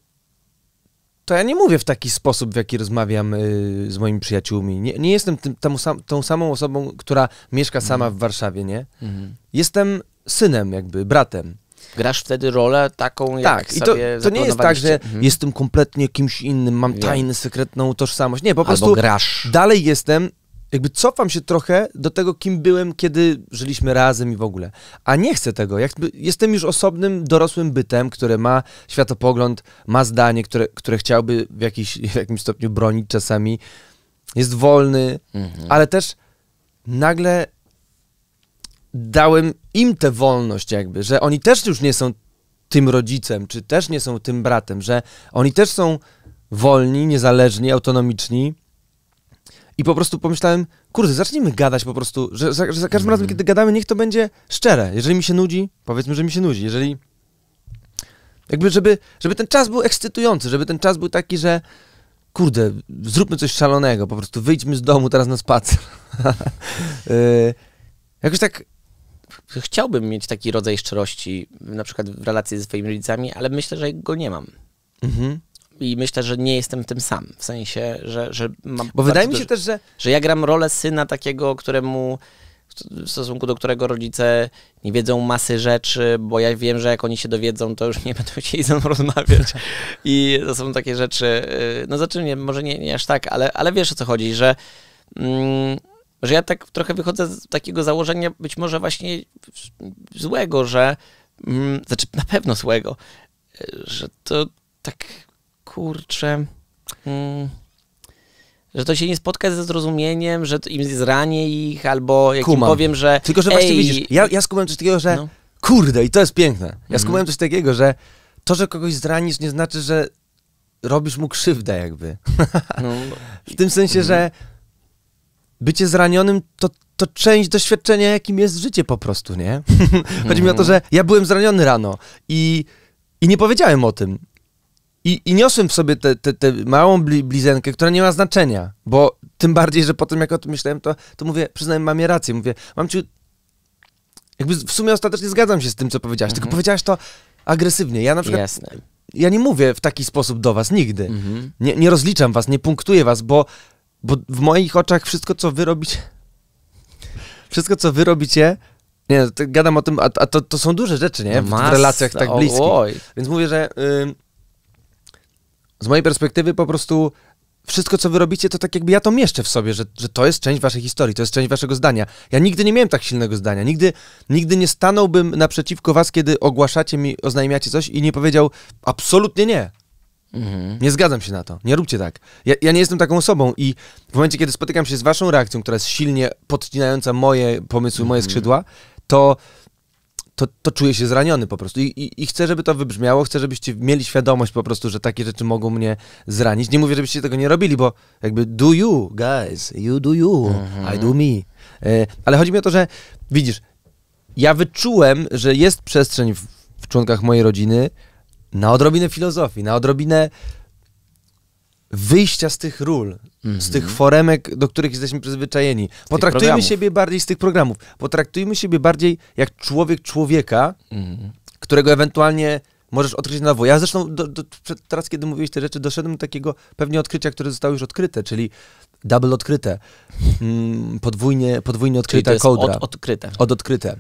to ja nie mówię w taki sposób, w jaki rozmawiam y, z moimi przyjaciółmi. Nie, nie jestem tym, tą, sam, tą samą osobą, która mieszka sama mhm. w Warszawie, nie? Mhm. Jestem synem, jakby, bratem. Grasz wtedy rolę taką, jak tak, i to, to nie jest tak, że mhm. jestem kompletnie kimś innym, mam tajną, sekretną tożsamość. Nie, po Albo prostu grasz. dalej jestem jakby cofam się trochę do tego, kim byłem, kiedy żyliśmy razem i w ogóle. A nie chcę tego. Jakby jestem już osobnym, dorosłym bytem, który ma światopogląd, ma zdanie, które, które chciałby w, jakiś, w jakimś stopniu bronić czasami. Jest wolny, mhm. ale też nagle dałem im tę wolność, jakby, że oni też już nie są tym rodzicem, czy też nie są tym bratem, że oni też są wolni, niezależni, autonomiczni i po prostu pomyślałem, kurde, zacznijmy gadać po prostu, że za, że za każdym razem, kiedy gadamy, niech to będzie szczere. Jeżeli mi się nudzi, powiedzmy, że mi się nudzi. Jeżeli. Jakby, żeby, żeby ten czas był ekscytujący, żeby ten czas był taki, że kurde, zróbmy coś szalonego, po prostu wyjdźmy z domu teraz na spacer. Y, jakoś tak chciałbym mieć taki rodzaj szczerości, na przykład w relacji ze swoimi rodzicami, ale myślę, że go nie mam. Mhm. I myślę, że nie jestem tym sam. W sensie, że, że mam. Bo wydaje mi się duży, też, że. Że ja gram rolę syna takiego, któremu w stosunku do którego rodzice nie wiedzą masy rzeczy, bo ja wiem, że jak oni się dowiedzą, to już nie będą chcieli ze mną rozmawiać. I to są takie rzeczy, y, no znaczy nie, może nie, nie aż tak, ale, ale wiesz o co chodzi, że, mm, że ja tak trochę wychodzę z takiego założenia być może właśnie złego, że, mm, znaczy na pewno złego, y, że to tak kurczę, hmm, że to się nie spotka ze zrozumieniem, że im zranię ich, albo jak im powiem, że Tylko, że właśnie widzisz, ja, ja coś takiego, że no. kurde, i to jest piękne. Ja mhm. coś takiego, że to, że kogoś zranisz, nie znaczy, że robisz mu krzywdę jakby. No. w tym sensie, mhm. że bycie zranionym to, to część doświadczenia, jakim jest życie po prostu, nie? Chodzi mi o to, mhm. że ja byłem zraniony rano i, i nie powiedziałem o tym. I, i niosłem w sobie tę małą blizenkę, która nie ma znaczenia, bo tym bardziej, że potem jak o tym myślałem, to, to mówię, przyznaję, mamie rację, mówię, mam ci... Jakby w sumie ostatecznie zgadzam się z tym, co powiedziałaś, mhm. tylko powiedziałaś to agresywnie. Ja na przykład... Jasne. Ja nie mówię w taki sposób do was nigdy. Mhm. Nie, nie rozliczam was, nie punktuję was, bo, bo w moich oczach wszystko, co wy robicie... Wszystko, co wy robicie, nie, gadam o tym, a, a to, to, są duże rzeczy, nie? w, w no relacjach tak bliskich. Więc mówię, że z mojej perspektywy po prostu wszystko, co wy robicie, to tak jakby ja to mieszczę w sobie, że, że to jest część waszej historii, to jest część waszego zdania. Ja nigdy nie miałem tak silnego zdania, nigdy, nigdy nie stanąłbym naprzeciwko was, kiedy ogłaszacie mi, oznajmiacie coś i nie powiedział absolutnie nie. Mhm. Nie zgadzam się na to, nie róbcie tak. Ja, ja nie jestem taką osobą i w momencie, kiedy spotykam się z waszą reakcją, która jest silnie podcinająca moje pomysły, mhm. moje skrzydła, to to, to czuję się zraniony po prostu. I, i, I, chcę, żeby to wybrzmiało, chcę, żebyście mieli świadomość po prostu, że takie rzeczy mogą mnie zranić. Nie mówię, żebyście tego nie robili, bo jakby do you, guys, you do you, mhm. I do me. E, ale chodzi mi o to, że widzisz, ja wyczułem, że jest przestrzeń w, w członkach mojej rodziny na odrobinę filozofii, na odrobinę wyjścia z tych ról, mm -hmm. z tych mhm. foremek, do których jesteśmy przyzwyczajeni. Potraktujmy siebie bardziej z tych programów. Potraktujmy siebie bardziej jak człowiek człowieka, mm -hmm. którego ewentualnie możesz odkryć na nowo. Ja zresztą do, do, teraz, kiedy mówiłeś te rzeczy, doszedłem do takiego pewnie odkrycia, które zostało już odkryte, czyli double odkryte, mm, podwójnie, podwójnie odkryte kołdra. Od odkryte. Od odkryte.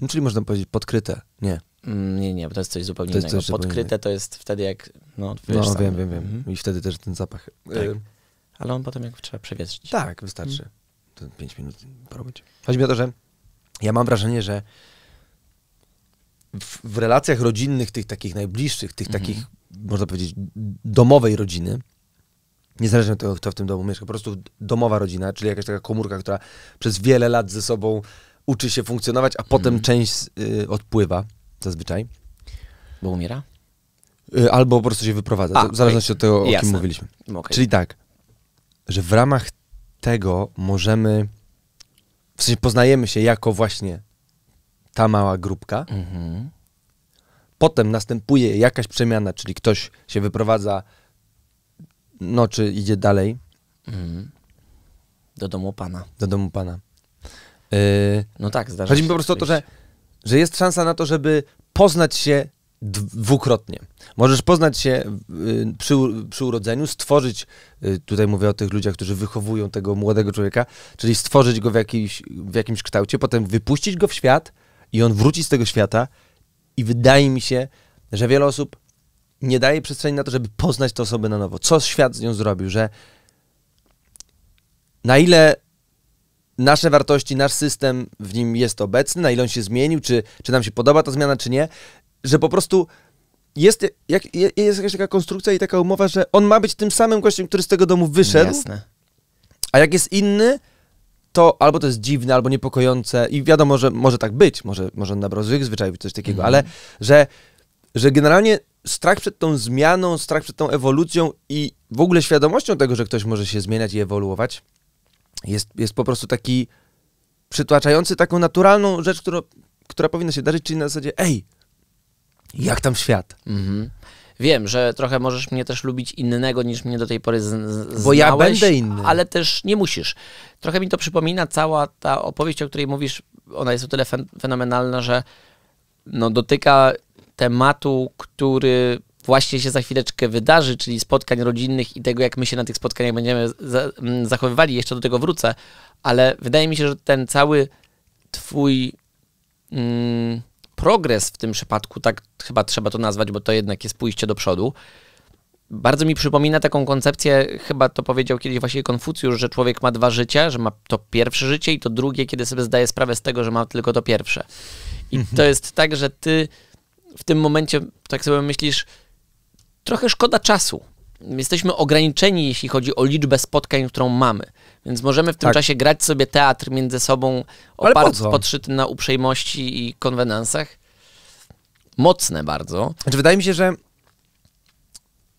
No, czyli można powiedzieć podkryte, nie. Nie, nie, bo to jest coś zupełnie jest innego. Coś Podkryte zupełnie. to jest wtedy jak, no No sam. wiem, wiem, wiem. Mhm. I wtedy też ten zapach. Y, tak. Y Ale on potem jak trzeba przewietrzyć. Tak, wystarczy. Mhm. To 5 minut porobić. Chodzi mi o to, że ja mam wrażenie, że w, w relacjach rodzinnych, tych takich najbliższych, tych mhm. takich, można powiedzieć, domowej rodziny, niezależnie od tego, kto w tym domu mieszka, po prostu domowa rodzina, czyli jakaś taka komórka, która przez wiele lat ze sobą uczy się funkcjonować, a potem mhm. część y, odpływa zazwyczaj. Bo umiera? Y, albo po prostu się wyprowadza, A, w zależności okay. od tego, o Jasne. kim mówiliśmy. Mm, okay. Czyli tak, że w ramach tego możemy, w sensie poznajemy się jako właśnie ta mała grupka. Mhm. Potem następuje jakaś przemiana, czyli ktoś się wyprowadza, no czy idzie dalej. Mhm. Do domu pana. Do domu pana. Y, no tak, zdarza Chodzi mi po prostu o to, że że jest szansa na to, żeby poznać się dwukrotnie. Możesz poznać się y, przy, przy, urodzeniu, stworzyć, y, tutaj mówię o tych ludziach, którzy wychowują tego młodego człowieka, czyli stworzyć go w, jakiś, w jakimś kształcie, potem wypuścić go w świat i on wróci z tego świata i wydaje mi się, że wiele osób nie daje przestrzeni na to, żeby poznać tę osobę na nowo. Co świat z nią zrobił, że na ile nasze wartości, nasz system w nim jest obecny, na ile on się zmienił, czy, czy nam się podoba ta zmiana, czy nie, że po prostu jest, jak, jest jakaś taka konstrukcja i taka umowa, że on ma być tym samym gościem, który z tego domu wyszedł. Jasne. A jak jest inny, to albo to jest dziwne, albo niepokojące i wiadomo, że może tak być, może, może nabrał złych zwyczajów coś takiego, mhm. ale że, że generalnie strach przed tą zmianą, strach przed tą ewolucją i w ogóle świadomością tego, że ktoś może się zmieniać i ewoluować, jest, jest po prostu taki przytłaczający taką naturalną rzecz, która która powinna się darzyć, czyli na zasadzie, ej, jak tam świat? Mhm. Wiem, że trochę możesz mnie też lubić innego niż mnie do tej pory znałeś, Bo ja będę inny. Ale też nie musisz. Trochę mi to przypomina cała ta opowieść, o której mówisz. Ona jest o tyle fen fenomenalna, że no, dotyka tematu, który właśnie się za chwileczkę wydarzy, czyli spotkań rodzinnych i tego, jak my się na tych spotkaniach będziemy za mm, zachowywali. Jeszcze do tego wrócę, ale wydaje mi się, że ten cały Twój mm, progres w tym przypadku, tak chyba trzeba to nazwać, bo to jednak jest pójście do przodu. Bardzo mi przypomina taką koncepcję, chyba to powiedział kiedyś właśnie Konfucjusz, że człowiek ma dwa życia, że ma to pierwsze życie i to drugie, kiedy sobie zdaje sprawę z tego, że ma tylko to pierwsze. I mhm. to jest tak, że ty w tym momencie tak sobie myślisz, trochę szkoda czasu. Jesteśmy ograniczeni, jeśli chodzi o liczbę spotkań, którą mamy. Więc możemy w tym tak. czasie grać sobie teatr między sobą, oparty, podszyty na uprzejmości i konwenansach. Mocne bardzo. Znaczy, wydaje mi się, że.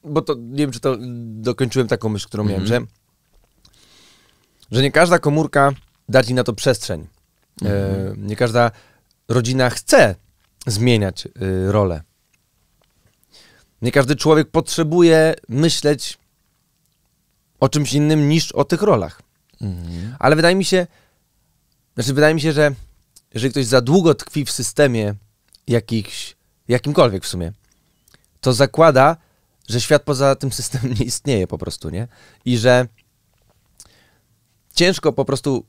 Bo to nie wiem, czy to dokończyłem taką myśl, którą mm -hmm. miałem, mhm. że. Że nie każda komórka da ci na to przestrzeń. Mm -hmm. e, mhm. nie każda rodzina chce zmieniać y, rolę. Nie każdy człowiek potrzebuje myśleć o czymś innym niż o tych rolach. Mhm. Ale wydaje mi się, znaczy wydaje mi się, że jeżeli ktoś za długo tkwi w systemie jakichś, jakimkolwiek w sumie, to zakłada, że świat poza tym systemem nie istnieje po prostu, nie? I że ciężko po prostu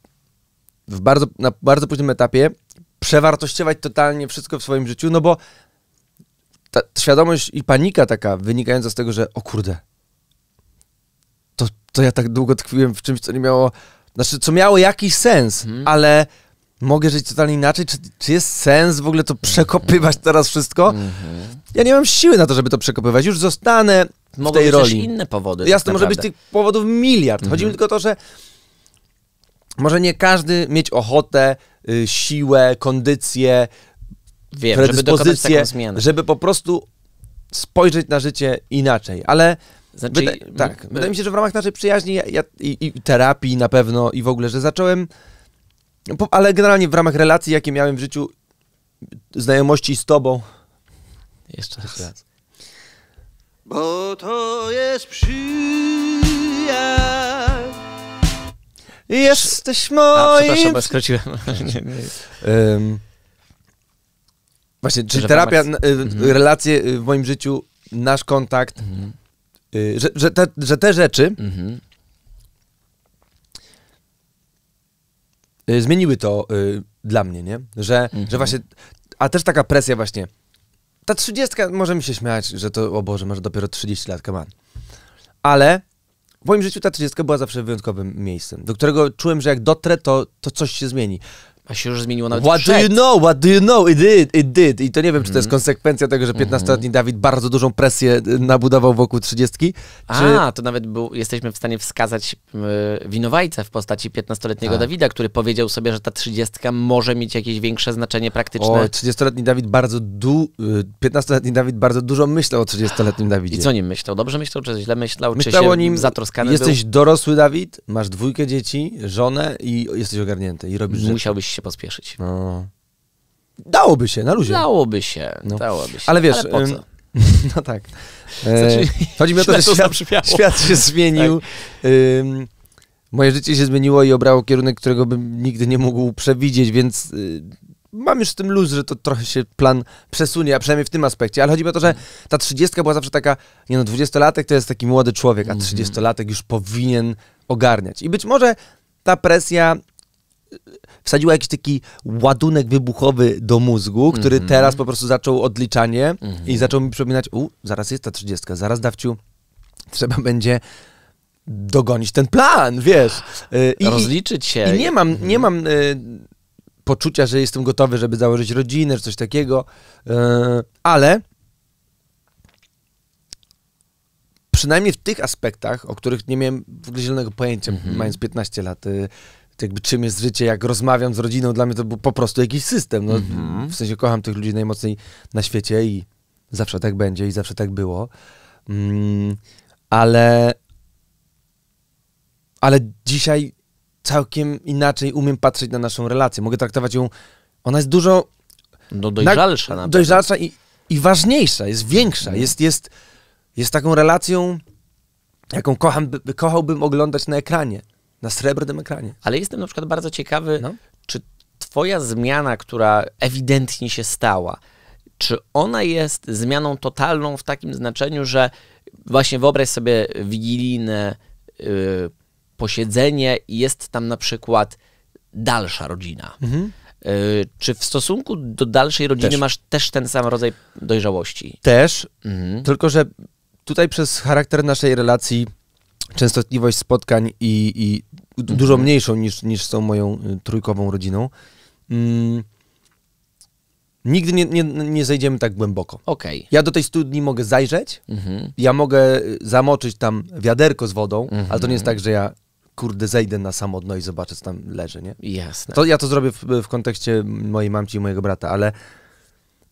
w bardzo, na bardzo późnym etapie przewartościować totalnie wszystko w swoim życiu, no bo świadomość i panika taka wynikająca z tego, że o kurde, to, to ja tak długo tkwiłem w czymś, co nie miało, znaczy, co miało jakiś sens, mhm. ale mogę żyć totalnie inaczej? Czy, czy jest sens w ogóle to mhm. przekopywać teraz wszystko? Mhm. Ja nie mam siły na to, żeby to przekopywać. Już zostanę Mogą w tej być roli. też inne powody. Jasne, tak może być tych powodów miliard. Mhm. Chodzi mi tylko o to, że może nie każdy mieć ochotę, y, siłę, kondycję, Wiem, predyspozycję, żeby, żeby po prostu spojrzeć na życie inaczej, ale znaczy, wyda tak, wydaje mi się, że w ramach naszej przyjaźni ja, ja, i, i, terapii na pewno i w ogóle, że zacząłem, po, ale generalnie w ramach relacji, jakie miałem w życiu, znajomości z tobą. Jeszcze raz. Bo to jest przyjaźń. Jesteś moim... A, przepraszam, skróciłem. um, Właśnie, czyli terapia, y, mhm. relacje y, w moim życiu, nasz kontakt, mhm. Y, że, że, te, że te rzeczy mhm. zmieniły to dla mnie, nie? Że, że mhm. właśnie, a też taka presja właśnie, ta trzydziestka, może mi się śmiać, że to, o Boże, masz dopiero 30 lat, come on. Ale w moim życiu ta trzydziestka była zawsze wyjątkowym miejscem, do którego czułem, że jak dotrę, to, to coś się zmieni. A się już zmieniło nawet What przed. do you know? What do you know? It did, it did. I to nie wiem, czy to jest mhm. konsekwencja tego, że 15-letni mhm. Dawid bardzo dużą presję y, nabudował wokół 30. A, to nawet był, jesteśmy w stanie wskazać y, winowajcę w postaci 15-letniego tak. Dawida, który powiedział sobie, że ta 30 może mieć jakieś większe znaczenie praktyczne. O, 30-letni Dawid bardzo du... 15-letni y, Dawid bardzo dużo myślał o 30-letnim Dawidzie. I co nim myślał? Dobrze myślał, czy źle myślał? Myślał czy o nim, zatroskany Jesteś był? dorosły Dawid, masz dwójkę dzieci, żonę i jesteś ogarnięty i robisz Musiałbyś się pospieszyć. No. Dałoby się, na luzie. Dałoby się, no. dałoby się. Ale wiesz, Ale po co? No tak. E, znaczy, chodzi mi o to, że świat, świat się tak. zmienił. Tak. moje życie się zmieniło i obrało kierunek, którego bym nigdy nie mógł przewidzieć, więc y, mam już z tym luz, że to trochę się plan przesunie, a przynajmniej w tym aspekcie. Ale chodzi mi o to, że ta trzydziestka była zawsze taka, nie no, dwudziestolatek to jest taki młody człowiek, a mhm. trzydziestolatek już powinien ogarniać. I być może ta presja wsadziła jakiś taki ładunek wybuchowy do mózgu, który mm -hmm. teraz po prostu zaczął odliczanie mm -hmm. i zaczął mi przypominać, u, zaraz jest ta trzydziestka, zaraz Dawciu, trzeba będzie dogonić ten plan, wiesz. Y, I, Rozliczyć się. I nie mam, mhm. nie mam y, poczucia, że jestem gotowy, żeby założyć rodzinę, czy coś takiego, y, ale przynajmniej w tych aspektach, o których nie miałem w ogóle zielonego pojęcia, mm -hmm. mając 15 lat, y, jakby czym jest życie, jak rozmawiam z rodziną, dla mnie to był po prostu jakiś system. No, mhm. W sensie kocham tych ludzi najmocniej na świecie i zawsze tak będzie i zawsze tak było. Mm, ale, ale dzisiaj całkiem inaczej umiem patrzeć na naszą relację. Mogę traktować ją. Ona jest dużo. No dojrzalsza. Na, na dojrzalsza i, i ważniejsza, jest większa. Mhm. Jest, jest, jest taką relacją, jaką kocham, kochałbym oglądać na ekranie na srebrnym ekranie. Ale jestem na przykład bardzo ciekawy, no. czy twoja zmiana, która ewidentnie się stała, czy ona jest zmianą totalną w takim znaczeniu, że właśnie wyobraź sobie wigilijne yy, posiedzenie i jest tam na przykład dalsza rodzina. Mhm. Y, czy w stosunku do dalszej rodziny też. masz też ten sam rodzaj dojrzałości? Też, mhm. tylko że tutaj przez charakter naszej relacji częstotliwość spotkań i, i dużo mhm. mniejszą niż, niż są moją y, trójkową rodziną. Mm. Nigdy nie, nie, nie zejdziemy tak głęboko. Okay. Ja do tej studni mogę zajrzeć, mhm. ja mogę y, zamoczyć tam wiaderko z wodą, mhm. ale to nie jest tak, że ja kurde zejdę na samo dno i zobaczę, co tam leży, nie? Jasne. To ja to zrobię w, w kontekście mojej mamci i mojego brata, ale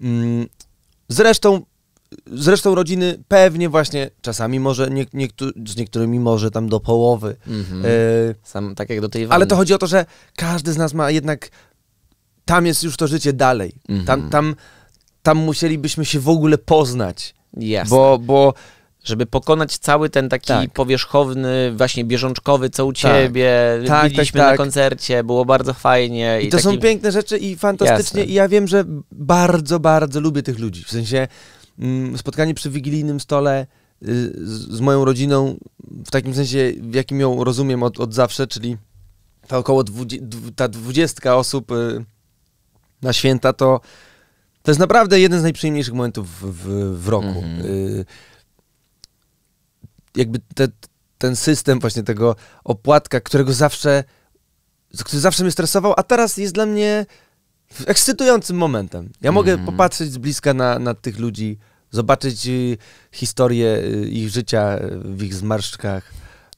mm, zresztą zresztą rodziny pewnie właśnie czasami może, nie, niektóry, z niektórymi może tam do połowy. Mhm. E, Sam, tak jak do tej wanny. Ale to chodzi o to, że każdy z nas ma jednak, tam jest już to życie dalej. Mhm. Tam, tam, tam musielibyśmy się w ogóle poznać. Jasne. Bo, bo żeby pokonać cały ten taki tak. powierzchowny, właśnie bieżączkowy, co u tak. ciebie, tak, tak byliśmy tak, tak. na koncercie, było bardzo fajnie. I, I to taki... są piękne rzeczy i fantastycznie. Jasne. I ja wiem, że bardzo, bardzo lubię tych ludzi. W sensie Mm, spotkanie przy wigilijnym stole y, z, moją rodziną, w takim sensie, w jakim ją rozumiem od, od zawsze, czyli ta około 20, ta dwudziestka osób y, na święta, to, to jest naprawdę jeden z najprzyjemniejszych momentów w, w roku. Mm -hmm. Jakby te, ten system właśnie tego opłatka, którego zawsze, który zawsze mnie stresował, a teraz jest dla mnie ekscytującym momentem. Ja mogę mm -hmm. popatrzeć z bliska na, na tych ludzi, zobaczyć y, historię y, ich życia y, w ich zmarszczkach,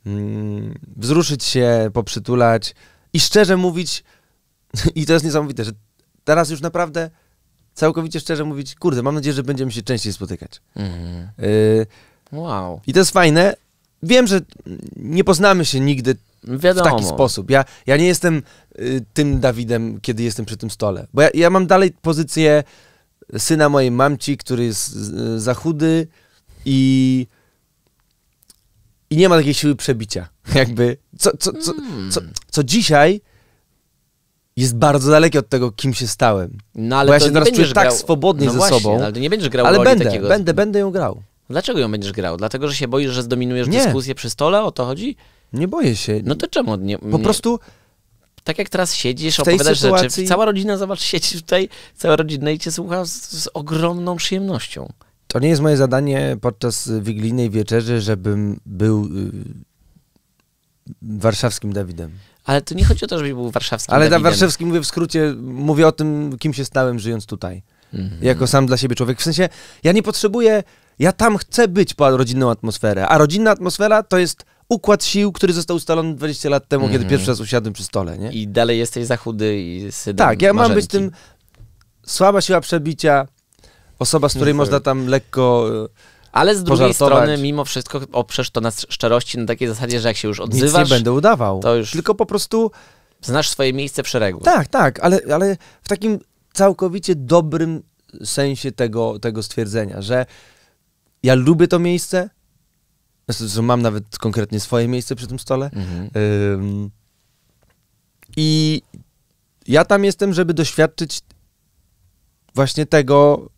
mm, wzruszyć się, poprzytulać i szczerze mówić, i to jest niesamowite, że teraz już naprawdę całkowicie szczerze mówić, kurde, mam nadzieję, że będziemy się częściej spotykać. Mhm. Y wow. I to jest fajne. Wiem, że nie poznamy się nigdy Wiadomo. w taki sposób. Ja, ja nie jestem y, tym Dawidem, kiedy jestem przy tym stole, bo ja, ja mam dalej pozycję syna mojej mamci, który jest za chudy i, i nie ma takiej siły przebicia. Jakby, co, co, co, hmm. co, co dzisiaj jest bardzo dalekie od tego, kim się stałem. No ale Bo ja się teraz czuję tak swobodnie no ze właśnie, sobą. No, ale nie będziesz grał Ale będę, takiego... będę, będę ją grał. Dlaczego ją będziesz grał? Dlatego, że się boisz, że zdominujesz nie. dyskusję przy stole? O to chodzi? Nie boję się. No to czemu? Nie, nie... po prostu tak jak teraz siedzisz, opowiadasz sytuacji... rzeczy, cała rodzina, zobacz, siedzi tutaj, cała rodzina i cię słucha z, z ogromną przyjemnością. To nie jest moje zadanie podczas wigilijnej wieczerzy, żebym był y, warszawskim Dawidem. Ale to nie chodzi o to, żebyś był warszawskim Ale Dawidem. warszawskim mówię w skrócie, mówię o tym, kim się stałem żyjąc tutaj. Mm -hmm. Jako sam dla siebie człowiek. W sensie, ja nie potrzebuję, ja tam chcę być po rodzinną atmosferę, a rodzinna atmosfera to jest układ sił, który został ustalony 20 lat temu, mm -hmm. kiedy mhm. pierwszy raz usiadłem przy stole, nie? I dalej jesteś za chudy i sydem Tak, ja mam być tym słaba siła przebicia, osoba, z której mhm. można tam lekko... E, ale z drugiej strony, mimo wszystko, oprzesz to na szczerości na takiej zasadzie, że jak się już odzywasz... Nic nie będę udawał, to już tylko po prostu... Znasz swoje miejsce w szeregu. Tak, tak, ale, ale w takim całkowicie dobrym sensie tego, tego stwierdzenia, że ja lubię to miejsce, Zresztą znaczy, mam nawet konkretnie swoje miejsce przy tym stole. Mhm. I ja tam jestem, żeby doświadczyć właśnie tego,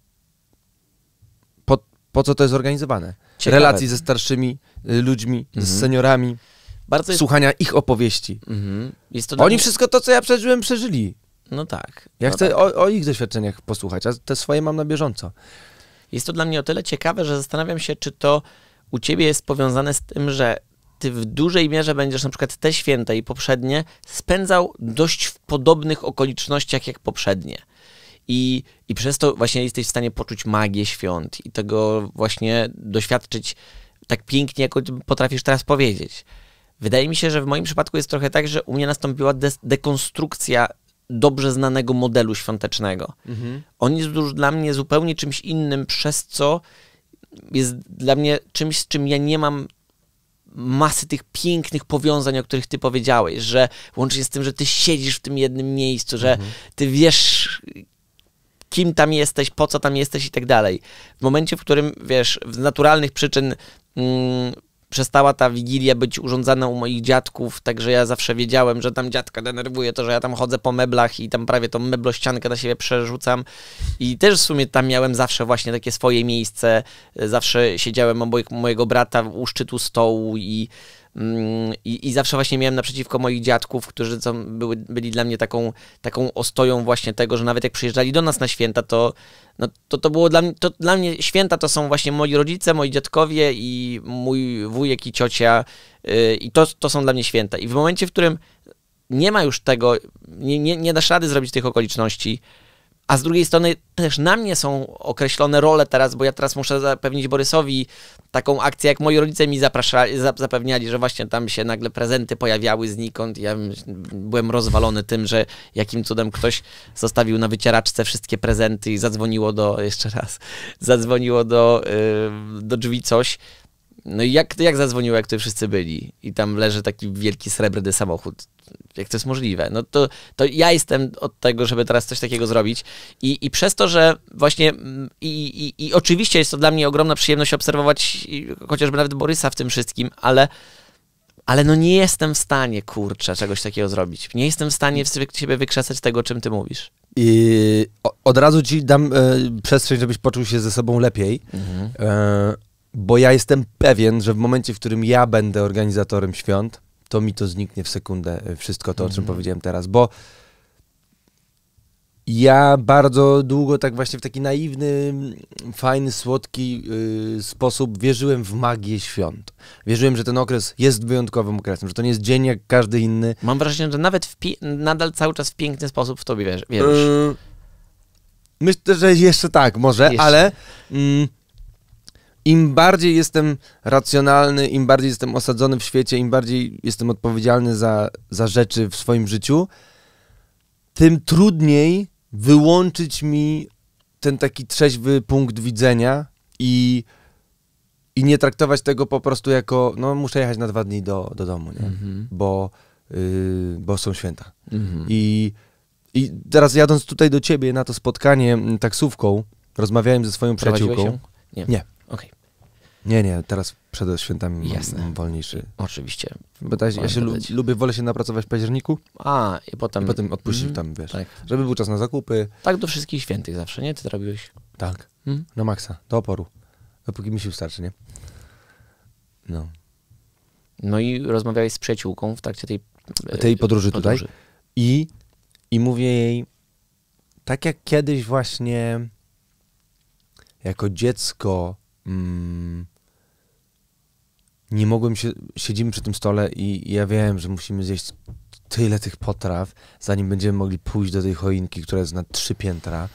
po, po co to jest organizowane. Ciekawe. Relacji ze starszymi y, ludźmi, mhm. z seniorami, jest... słuchania ich opowieści. Mhm. Oni wszystko to, co ja przeżyłem, przeżyli. No tak. Ja no chcę tak. O, o ich doświadczeniach posłuchać, a te swoje mam na bieżąco. Jest to dla mnie o tyle ciekawe, że zastanawiam się, czy to u ciebie jest powiązane z tym, że ty w dużej mierze będziesz na przykład te święta i poprzednie spędzał dość w podobnych okolicznościach jak poprzednie. I, I przez to właśnie jesteś w stanie poczuć magię świąt i tego właśnie doświadczyć tak pięknie, jak potrafisz teraz powiedzieć. Wydaje mi się, że w moim przypadku jest trochę tak, że u mnie nastąpiła de dekonstrukcja dobrze znanego modelu świątecznego. Mhm. On jest już dla mnie zupełnie czymś innym, przez co jest dla mnie czymś, z czym ja nie mam masy tych pięknych powiązań, o których ty powiedziałeś, że łącznie z tym, że ty siedzisz w tym jednym miejscu, że mhm. ty wiesz, kim tam jesteś, po co tam jesteś i tak dalej. W momencie, w którym, wiesz, z naturalnych przyczyn mm, przestała ta wigilia być urządzana u moich dziadków, także ja zawsze wiedziałem, że tam dziadka denerwuje to, że ja tam chodzę po meblach i tam prawie tą meblościankę na siebie przerzucam. I też w sumie tam miałem zawsze właśnie takie swoje miejsce. Zawsze siedziałem obok mojego brata u szczytu stołu i Mm, I, I zawsze właśnie miałem naprzeciwko moich dziadków, którzy są, były, byli dla mnie taką, taką ostoją właśnie tego, że nawet jak przyjeżdżali do nas na święta, to no, to, to było dla mnie, to dla mnie święta to są właśnie moi rodzice, moi dziadkowie i mój wujek i ciocia y, i to, to są dla mnie święta. I w momencie, w którym nie ma już tego, nie, nie, nie dasz rady zrobić tych okoliczności, a z drugiej strony też na mnie są określone role teraz, bo ja teraz muszę zapewnić Borysowi taką akcję, jak moi rodzice mi zapewniali, że właśnie tam się nagle prezenty pojawiały znikąd. Ja byłem rozwalony tym, że jakim cudem ktoś zostawił na wycieraczce wszystkie prezenty i zadzwoniło do, jeszcze raz, zadzwoniło do, y, do drzwi coś. No i jak, jak zadzwoniło, jak tutaj wszyscy byli i tam leży taki wielki srebrny samochód, jak to jest możliwe? No to, to ja jestem od tego, żeby teraz coś takiego zrobić i, i przez to, że właśnie mm, i, i, i oczywiście jest to dla mnie ogromna przyjemność obserwować chociażby nawet Borysa w tym wszystkim, ale ale no nie jestem w stanie, kurczę, czegoś takiego zrobić. Nie jestem w stanie w siebie wykrzesać tego, czym ty mówisz. I od razu ci dam e, przestrzeń, żebyś poczuł się ze sobą lepiej. Mhm. E, bo ja jestem pewien, że w momencie, w którym ja będę organizatorem świąt, to mi to zniknie w sekundę y, wszystko to, o czym mhm. powiedziałem teraz, bo ja bardzo długo, tak właśnie w taki naiwny, fajny, słodki y, sposób wierzyłem w magię świąt. Wierzyłem, że ten okres jest wyjątkowym okresem, że to nie jest dzień jak każdy inny. Mam wrażenie, że nawet w nadal cały czas w piękny sposób w tobie wierzysz. Yy, myślę, że jeszcze tak, może, jeszcze. ale. Mm, im bardziej jestem racjonalny, im bardziej jestem osadzony w świecie, im bardziej jestem odpowiedzialny za, za rzeczy w swoim życiu, tym trudniej wyłączyć mi ten taki trzeźwy punkt widzenia i, i nie traktować tego po prostu jako, no muszę jechać na dwa dni do, do domu, nie? Mhm. Bo, yy, bo są święta. Mhm. I, I teraz jadąc tutaj do ciebie na to spotkanie taksówką, rozmawiałem ze swoją przyjaciółką. Nie. nie. Okay. Nie, nie, teraz przed świętami Jasne. wolniejszy. Oczywiście. Bo tak, ja się lu lubię, wolę się napracować w październiku. A, i potem... I potem odpuścić mm, tam, wiesz. Tak. Żeby był czas na zakupy. Tak do wszystkich świętych zawsze, nie? Ty to robiłeś. Tak. Mm? Na maksa, do oporu. Dopóki mi się starczy, nie? No. No i rozmawiałeś z przyjaciółką w trakcie tej... E, tej podróży, podróży. tutaj. I, I mówię jej, tak jak kiedyś właśnie jako dziecko... Mm, nie mogłem się, siedzimy przy tym stole i, ja wiem, że musimy zjeść tyle tych potraw, zanim będziemy mogli pójść do tej choinki, która jest na trzy piętra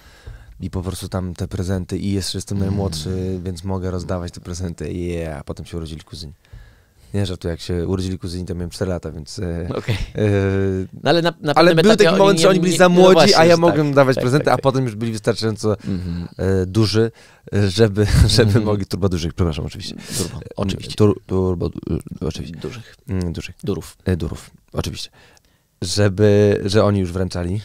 i po prostu tam te prezenty i jeszcze jestem najmłodszy, mm. więc mogę rozdawać te prezenty i a potem się urodzili kuzyni. Nie, że tu jak się urodzili kuzyni, to miałem 4 lata, więc. E, okay. E, no ale na, na ale był taki moment, oni, że oni byli nie, za no młodzi, no właśnie, a ja mogłem tak, dawać tak, prezenty, tak, a tak. potem już byli wystarczająco mm -hmm. duży, żeby, mhm. żeby mm -hmm. mogli. Turbo dużych, przepraszam, oczywiście. Turbo, oczywiście. Tur, turbo, oczywiście. Dużych. Mm, dużych. Durów. Durów, oczywiście. Żeby, że oni już wręczali.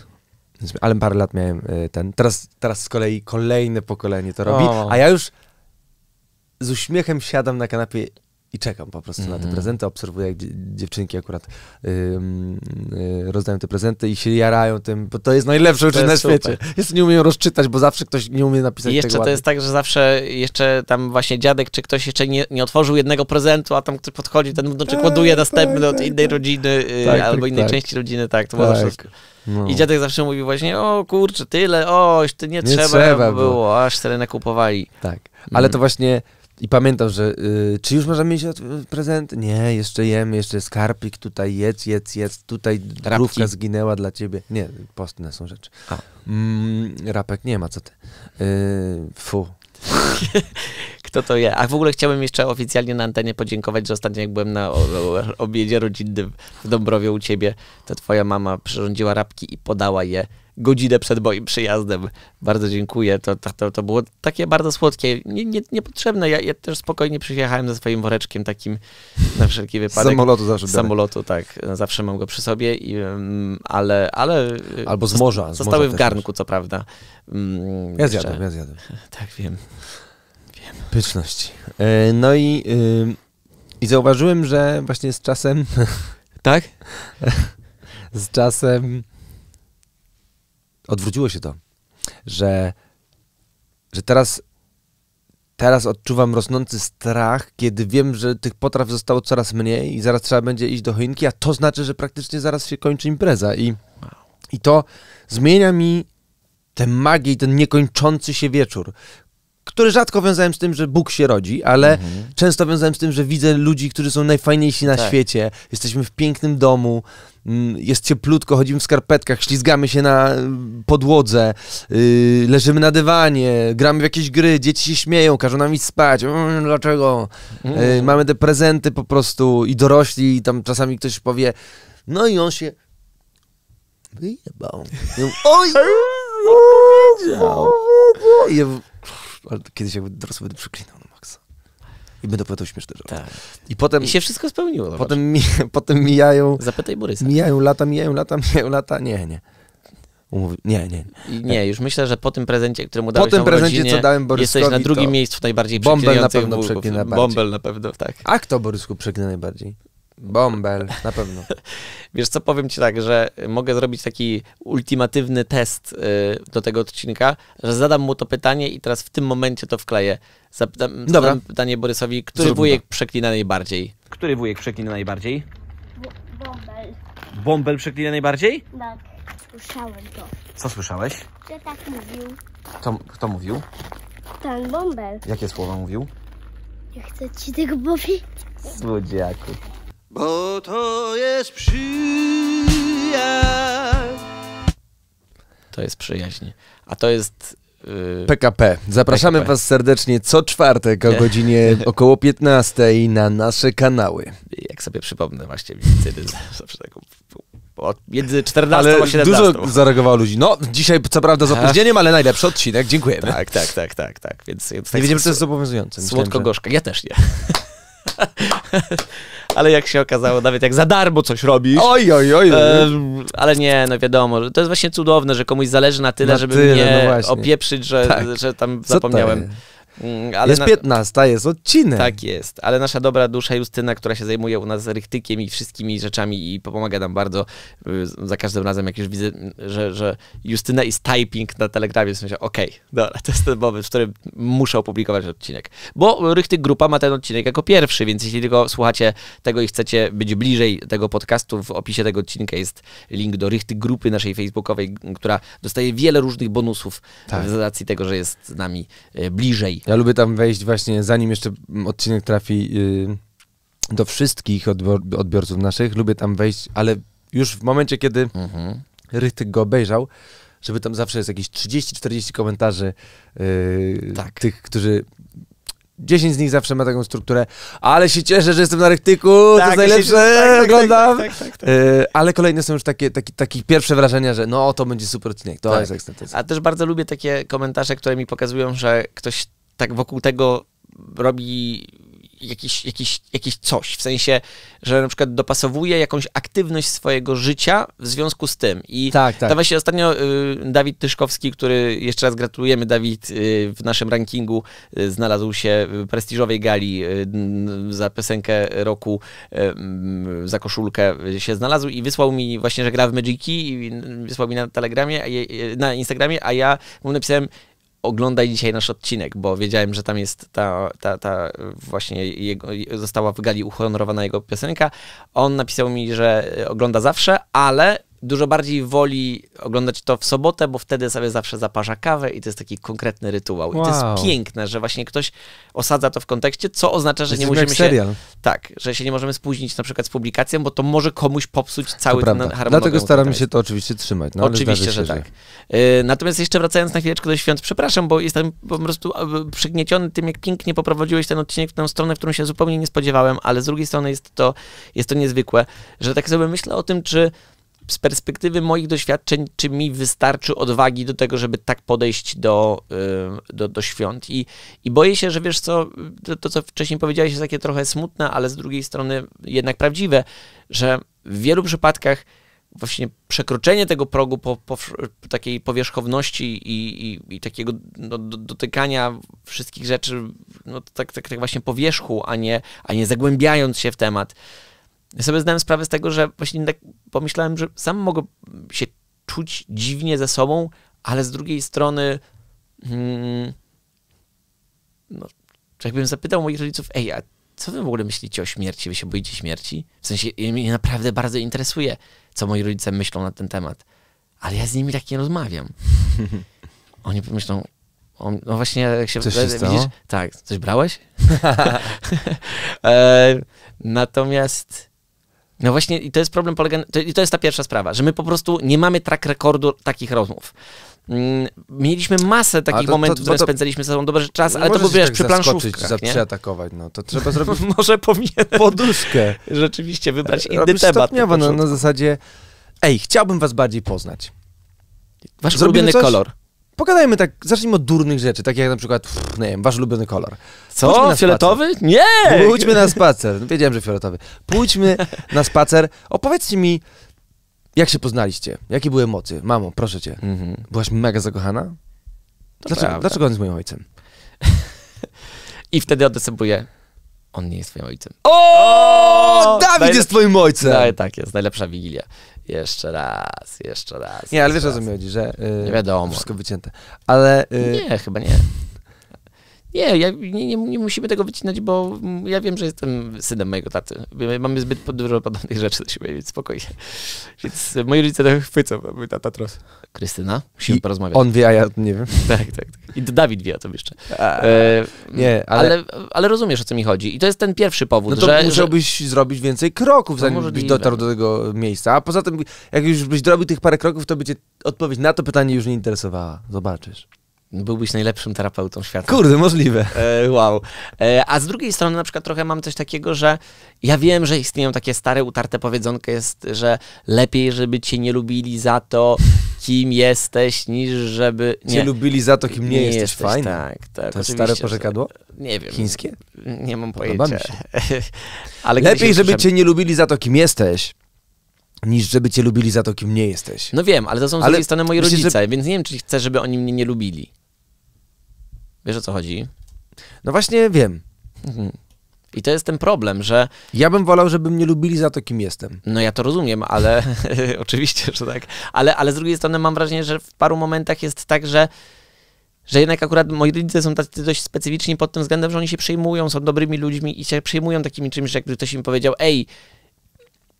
Ale parę lat miałem ten. Teraz, teraz z kolei kolejne pokolenie to robi, o. a ja już z uśmiechem siadam na kanapie i czekam po prostu mm -hmm. na te mhm. prezenty, obserwuję jak dziewczynki akurat y, rozdają te prezenty i się jarają tym, bo to jest najlepsze uczucie na świecie. Jest, nie umieją rozczytać, bo zawsze ktoś nie umie napisać I jeszcze to jest tak, że zawsze jeszcze tam właśnie dziadek czy ktoś jeszcze nie, nie otworzył jednego prezentu, a tam ktoś podchodzi, ten wnuczek no, tak, ładuje tak, następny tak, od innej tak. rodziny y, tak, tak, albo innej części rodziny, tak, to tak. wszystko. No. I dziadek zawsze mówi właśnie, o kurczę, tyle, oś, ty nie, nie trzeba, trzeba było, było, aż tyle nakupowali. Tak, ale mm. to właśnie i pamiętam, że y, czy już możemy mieć y, prezent? Nie, jeszcze jemy, jeszcze skarpik, tutaj jedz, jedz, jedz, tutaj drówka zginęła dla ciebie. Nie, postne są rzeczy. Mm, rapek nie ma, co ty. Y, fu. Kto to je? A w ogóle chciałbym jeszcze oficjalnie na antenie podziękować, że ostatnio jak byłem na obiedzie rodzinnym w Dąbrowie u ciebie, to twoja mama przyrządziła rapki i podała je godzinę przed moim przyjazdem. Bardzo dziękuję. To, to, to było takie bardzo słodkie, nie, nie, niepotrzebne. Ja, ja też spokojnie przyjechałem ze swoim woreczkiem takim na wszelki wypadek. Z samolotu zawsze. Z samolotu, tak. Zawsze mam go przy sobie, i, mm, ale, ale... Y, Albo z morza. Z zostały morza w garnku, też. co prawda. Mm, ja zjadłem, ja zjadłem. Tak, wiem. Wiem. Pyszności. E, no i, y, i zauważyłem, że właśnie z czasem... Tak? z czasem odwróciło się to, że, że teraz, teraz odczuwam rosnący strach, kiedy wiem, że tych potraw zostało coraz mniej i zaraz trzeba będzie iść do choinki, a to znaczy, że praktycznie zaraz się kończy impreza. I, i to zmienia mi tę magię i ten niekończący się wieczór, który rzadko wiązałem z tym, że Bóg się rodzi, ale mhm. często wiązałem z tym, że widzę ludzi, którzy są najfajniejsi na tak. świecie, jesteśmy w pięknym domu, jest cieplutko, chodzimy w skarpetkach, ślizgamy się na podłodze, yy, leżymy na dywanie, gramy w jakieś gry, dzieci się śmieją, każą nam iść spać, dlaczego? Yy, mamy te prezenty po prostu i dorośli, i tam czasami ktoś powie, no i on się wyjebał. I on, Oj! Powiedział. I ja, ale kiedyś jakby dorosły będę przeklinał na maksa. I będę powiadał śmieszne rzeczy. Tak. I potem... I się wszystko spełniło. potem, mi, potem mijają... Zapytaj Borysa. Mijają lata, mijają lata, mijają lata. Nie, nie. Umówi... Nie, nie. I nie, już myślę, że po tym prezencie, któremu dałeś Po tym prezencie, rodzinie, co dałem Borysowi, Jesteś na drugim miejscu najbardziej Bąbel na pewno w, najbardziej. Bąbel na pewno, tak. A kto Borysku przeklina najbardziej? Bąbel, na pewno. Wiesz co, powiem ci tak, że mogę zrobić taki ultimatywny test y, do tego odcinka, że zadam mu to pytanie i teraz w tym momencie to wkleję. Zapytam, Dobra. Zadam pytanie Borysowi, który Zróbmy wujek to. przeklina najbardziej? Który wujek przeklina najbardziej? B bąbel. Bąbel przeklina najbardziej? Tak, słyszałem to. Co słyszałeś? Że tak mówił. Kto, kto mówił? Ten bąbel. Jakie słowa mówił? Nie chcę ci tego powiedzieć. Słodziaku bo to jest przyjaźń. To jest przyjaźń. A to jest PKP. Y, Zapraszamy PKP. Was serdecznie co czwartek o godzinie około 15 na nasze kanały. Jak sobie przypomnę, właśnie wtedy zawsze tak między 14 ale a 17. Dużo zareagowało ludzi. No, dzisiaj co prawda z opóźnieniem, ale najlepszy odcinek. Dziękujemy. Tak, tak, tak, tak, tak. Więc, więc tak nie tak wiedziałem, że to jest zobowiązujące. Słodko-gorzka. Ja też nie. ale jak się okazało, nawet jak za darmo coś robisz. Oj, oj, oj. E, ale nie, no wiadomo, to jest właśnie cudowne, że komuś zależy na tyle, na żeby tyle, mnie no opieprzyć, że, tak. że tam Co zapomniałem. Mm, ale jest na... 15, jest odcinek. Tak jest, ale nasza dobra dusza Justyna, która się zajmuje u nas rychtykiem i wszystkimi rzeczami i pomaga nam bardzo y, za każdym razem, jak już widzę, mm, że, że Justyna jest typing na telegramie, w myślę, okej, okay, dobra, to jest ten moment, w którym muszę opublikować odcinek. Bo Rychtyk Grupa ma ten odcinek jako pierwszy, więc jeśli tylko słuchacie tego i chcecie być bliżej tego podcastu, w opisie tego odcinka jest link do Rychtyk Grupy naszej facebookowej, która dostaje wiele różnych bonusów tak. w racji tego, że jest z nami y, bliżej ja lubię tam wejść właśnie, zanim jeszcze odcinek trafi yy, do wszystkich odbiorców naszych, lubię tam wejść, ale już w momencie, kiedy mhm. Rytyk go obejrzał, żeby tam zawsze jest jakieś 30-40 komentarzy yy, tak. tych, którzy 10 z nich zawsze ma taką strukturę, ale się cieszę, że jestem na rytyku. tak, to najlepsze, tak, tak, oglądam. Tak, tak, tak y, ale kolejne są już takie, takie, takie pierwsze wrażenia, że no to będzie super odcinek, to jest ekstra. A też bardzo lubię takie komentarze, które mi pokazują, że ktoś tak wokół tego robi jakieś, jakiś jakiś coś, w sensie, że na przykład dopasowuje jakąś aktywność swojego życia w związku z tym. I tak, tak. właśnie ostatnio y, Dawid Tyszkowski, który jeszcze raz gratulujemy, Dawid y, w naszym rankingu y, znalazł się w prestiżowej gali y, za piosenkę roku, y, y, za koszulkę się znalazł i wysłał mi właśnie, że gra w Magiki i wysłał mi na telegramie, na Instagramie, a ja mu napisałem oglądaj dzisiaj nasz odcinek, bo wiedziałem, że tam jest ta, ta, ta właśnie jego, została w gali uhonorowana jego piosenka. On napisał mi, że ogląda zawsze, ale dużo bardziej woli oglądać to w sobotę, bo wtedy sobie zawsze zaparza kawę i to jest taki konkretny rytuał. Wow. I to jest piękne, że właśnie ktoś osadza to w kontekście, co oznacza, że nie musimy się... Tak, że się nie możemy spóźnić na przykład z publikacją, bo to może komuś popsuć cały to ten harmonogram. Dlatego tak staramy się to oczywiście trzymać. No, oczywiście, się, że, tak. Że... Y, natomiast jeszcze wracając na chwileczkę do świąt, przepraszam, bo jestem po prostu przygnieciony tym, jak pięknie poprowadziłeś ten odcinek w tę stronę, w którą się zupełnie nie spodziewałem, ale z drugiej strony jest to, jest to niezwykłe, że tak sobie myślę o tym, czy z perspektywy moich doświadczeń, czy mi wystarczy odwagi do tego, żeby tak podejść do, y, do, do świąt. I, I boję się, że wiesz co, to, to, co wcześniej powiedziałeś jest takie trochę smutne, ale z drugiej strony jednak prawdziwe, że w wielu przypadkach właśnie przekroczenie tego progu po, po takiej powierzchowności i, i, i takiego no, do, dotykania wszystkich rzeczy no, tak, tak, tak właśnie powierzchu, a nie, a nie zagłębiając się w temat, ja sobie zdałem sprawę z tego, że właśnie tak pomyślałem, że sam mogę się czuć dziwnie ze sobą, ale z drugiej strony hmm, no, jakbym zapytał moich rodziców, ej, a co wy w ogóle myślicie o śmierci? Wy się boicie śmierci? W sensie mnie naprawdę bardzo interesuje, co moi rodzice myślą na ten temat. Ale ja z nimi tak nie rozmawiam. Oni pomyślą, no właśnie jak się, coś się widzisz, stało? tak, coś brałeś? e, natomiast no właśnie, i to jest problem polega. To, I to jest ta pierwsza sprawa, że my po prostu nie mamy track rekordu takich rozmów. Mm, mieliśmy masę takich to, momentów, to, to, spędzaliśmy ze sobą dobry czas, ale to był wiesz, tak przy planszówkach. Za, przyatakować, no to trzeba zrobić... Może powinien... Poduszkę. Rzeczywiście, wybrać e, inny Robisz temat. Stopniowo, no, na zasadzie, ej, chciałbym was bardziej poznać. Wasz Zrobimy ulubiony coś? kolor. Pogadajmy tak, zacznijmy od durnych rzeczy, takich jak na przykład, pff, nie wiem, wasz ulubiony kolor. Co? Fioletowy? Nie! Pójdźmy na spacer. No, wiedziałem, że fioletowy. Pójdźmy na spacer. Opowiedzcie mi, jak się poznaliście? Jakie były emocje? Mamo, proszę cię. Mhm. Byłaś mega zakochana? Dlaczego, dlaczego on jest moim ojcem? I wtedy odstępuję. On nie jest twoim ojcem. O! Dawid jest twoim ojcem! No, tak jest, najlepsza wigilia. Jeszcze raz, jeszcze raz. Nie, ale wiesz o co mi chodzi, że. Yy, nie wiadomo. Wszystko wycięte. Ale. Yy, nie, chyba nie. Nie, ja, nie, nie, nie, musimy tego wycinać, bo mm, ja wiem, że jestem synem mojego taty. Mamy zbyt dużo podobnych rzeczy do siebie, więc spokojnie. Więc moi rodzice to chwycą, mój tata tros. Krystyna, musimy I porozmawiać. On wie, a ja nie wiem. Tak, tak. tak. I Dawid wie o tym jeszcze. A, e, mm, nie, ale... ale... ale... rozumiesz, o co mi chodzi. I to jest ten pierwszy powód, no to że... musiałbyś że... zrobić więcej kroków, zanim byś dotarł do tego miejsca. A poza tym, jak już byś zrobił tych parę kroków, to by cię odpowiedź na to pytanie już nie interesowała. Zobaczysz byłbyś najlepszym terapeutą świata. Kurde, możliwe. E, wow. E, a z drugiej strony na przykład trochę mam coś takiego, że ja wiem, że istnieją takie stare, utarte powiedzonko jest, że lepiej, żeby cię nie lubili za to, kim jesteś, niż żeby... Nie, cię lubili za to, kim nie, nie jesteś, jesteś. Fajny. Tak, tak. To jest stare porzekadło? Nie wiem. Chińskie? Nie mam Podoba pojęcia. Ale lepiej, żeby cię nie lubili za to, kim jesteś niż żeby cię lubili za to, kim nie jesteś. No wiem, ale to są z drugiej strony moi rodzice, że... więc nie wiem, czy chcę, żeby oni mnie nie lubili. Wiesz o co chodzi? No właśnie wiem. Mhm. I to jest ten problem, że. Ja bym wolał, żeby mnie lubili za to, kim jestem. No ja to rozumiem, ale oczywiście, że tak. Ale, ale z drugiej strony mam wrażenie, że w paru momentach jest tak, że. Że jednak akurat moi rodzice są tacy dość specyficzni pod tym względem, że oni się przejmują, są dobrymi ludźmi i się przejmują takimi czymś, że jakby ktoś im powiedział, ej,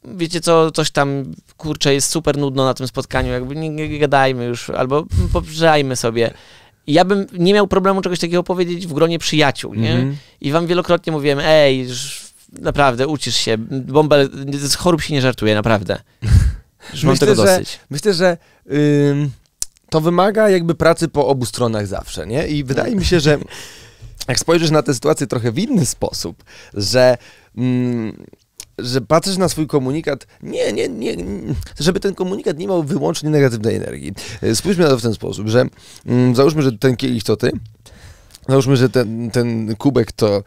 wiecie co, coś tam, kurczę, jest super nudno na tym spotkaniu, jakby nie, nie gadajmy już, albo poprzejmy sobie ja bym nie miał problemu czegoś takiego powiedzieć w gronie przyjaciół, nie? Mm -hmm. I wam wielokrotnie mówiłem, ej, naprawdę, ucisz się, bombel, z chorób się nie żartuje, naprawdę. Już mam tego dosyć. Że, myślę, że... to wymaga jakby pracy po obu stronach zawsze, nie? I wydaje mi się, że jak spojrzysz na tę sytuację trochę w inny sposób, że mm, że patrzysz na swój komunikat, nie, nie, nie, żeby ten komunikat nie miał wyłącznie negatywnej energii. E, spójrzmy na to w ten sposób, że mm, załóżmy, że ten kielich to ty, Załóżmy, że ten, ten kubek to e,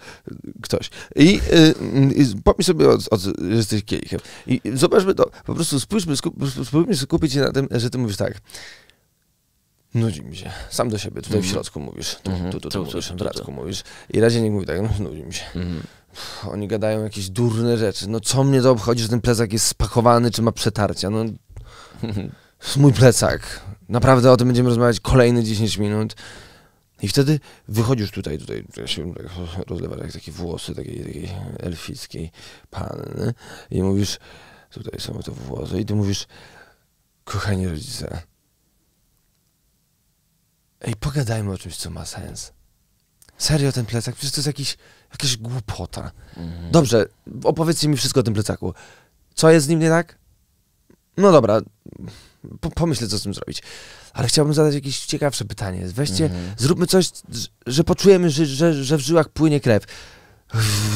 ktoś. I, e, mm, i pomyśl sobie, od, że jesteś kielichem. I zobaczmy to, po prostu spójrzmy, skup, spójrzmy skupić się na tym, że ty mówisz tak. Nudzi mi się. Sam do siebie, tutaj w mhm. środku mówisz. Tu, tu, tu, tu, tu, tu, tu, tu, tu, tu, tu mówisz. I razie nie mówi tak, no, nudzi mi się. Mhm oni gadają jakieś durne rzeczy. No co mnie to obchodzi, że ten plecak jest spakowany, czy ma przetarcia? No, mój plecak. Naprawdę o tym będziemy rozmawiać kolejne 10 minut. I wtedy wychodzisz tutaj, tutaj, ja się tak rozlewa jak takie włosy takiej, takiej elfickiej panny i mówisz, tutaj są te włosy i ty mówisz, kochani rodzice, ej, pogadajmy o czymś, co ma sens. Serio ten plecak? Przecież to jest jakiś Jakaś głupota. Mhm. Dobrze, opowiedzcie mi wszystko o tym plecaku. Co jest z nim nie tak? No dobra, po, pomyślę, co z tym zrobić. Ale chciałbym zadać jakieś ciekawsze pytanie. Weźcie, mhm. zróbmy coś, że poczujemy, że, że, że w żyłach płynie krew.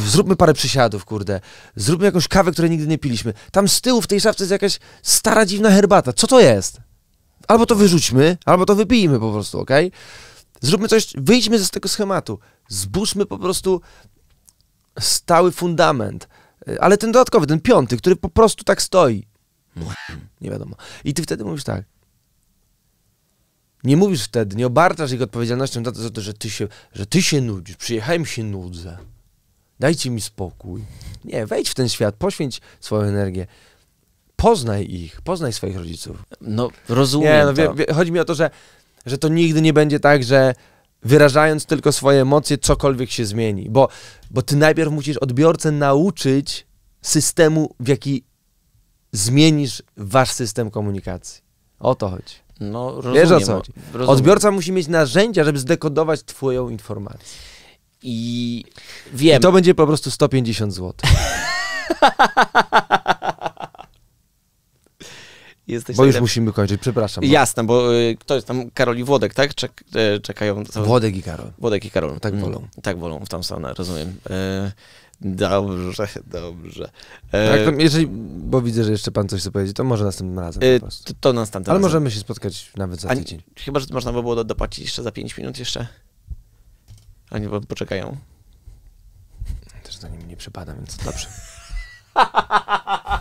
Zróbmy parę przysiadów, kurde. Zróbmy jakąś kawę, której nigdy nie piliśmy. Tam z tyłu w tej szafce jest jakaś stara, dziwna herbata. Co to jest? Albo to wyrzućmy, albo to wypijmy po prostu, okej? Okay? Zróbmy coś, wyjdźmy z tego schematu. Zbóżmy po prostu stały fundament. E, ale ten dodatkowy, ten piąty, który po prostu tak stoi. Nie wiadomo. I ty wtedy mówisz tak. Nie mówisz wtedy, nie obarczasz ich odpowiedzialnością za to, że ty się, że ty się nudzisz. Przyjechałem się nudzę. Dajcie mi spokój. Nie, wejdź w ten świat, poświęć swoją energię. Poznaj ich, poznaj swoich rodziców. No, rozumiem. Nie, no, wie, wie, chodzi mi o to, że że to nigdy nie będzie tak, że wyrażając tylko swoje emocje, cokolwiek się zmieni. Bo, bo ty najpierw musisz odbiorcę nauczyć systemu, w jaki zmienisz wasz system komunikacji. O to chodzi. No, rozumiem, Wiesz o co chodzi? Rozumiem. Odbiorca musi mieć narzędzia, żeby zdekodować twoją informację. I wiem. I to będzie po prostu 150 zł. Jesteś bo już musimy kończyć, przepraszam. Bo... Jasne, bo y, kto jest tam? Karol i Włodek, tak? Czek, y, czekają. Co? Włodek i Karol. Włodek i Karol. Tak mm, wolą. Tak wolą w tam stronę, rozumiem. Y, dobrze, dobrze. E... Tak, jeżeli, bo widzę, że jeszcze pan coś chce powiedzieć, to może następnym razem e, y, to, to następnym Ale możemy się spotkać nawet za Ani, tydzień. Chyba, że można by było dopłacić jeszcze za 5 minut jeszcze. bo poczekają. Też za nim nie przepada, więc dobrze.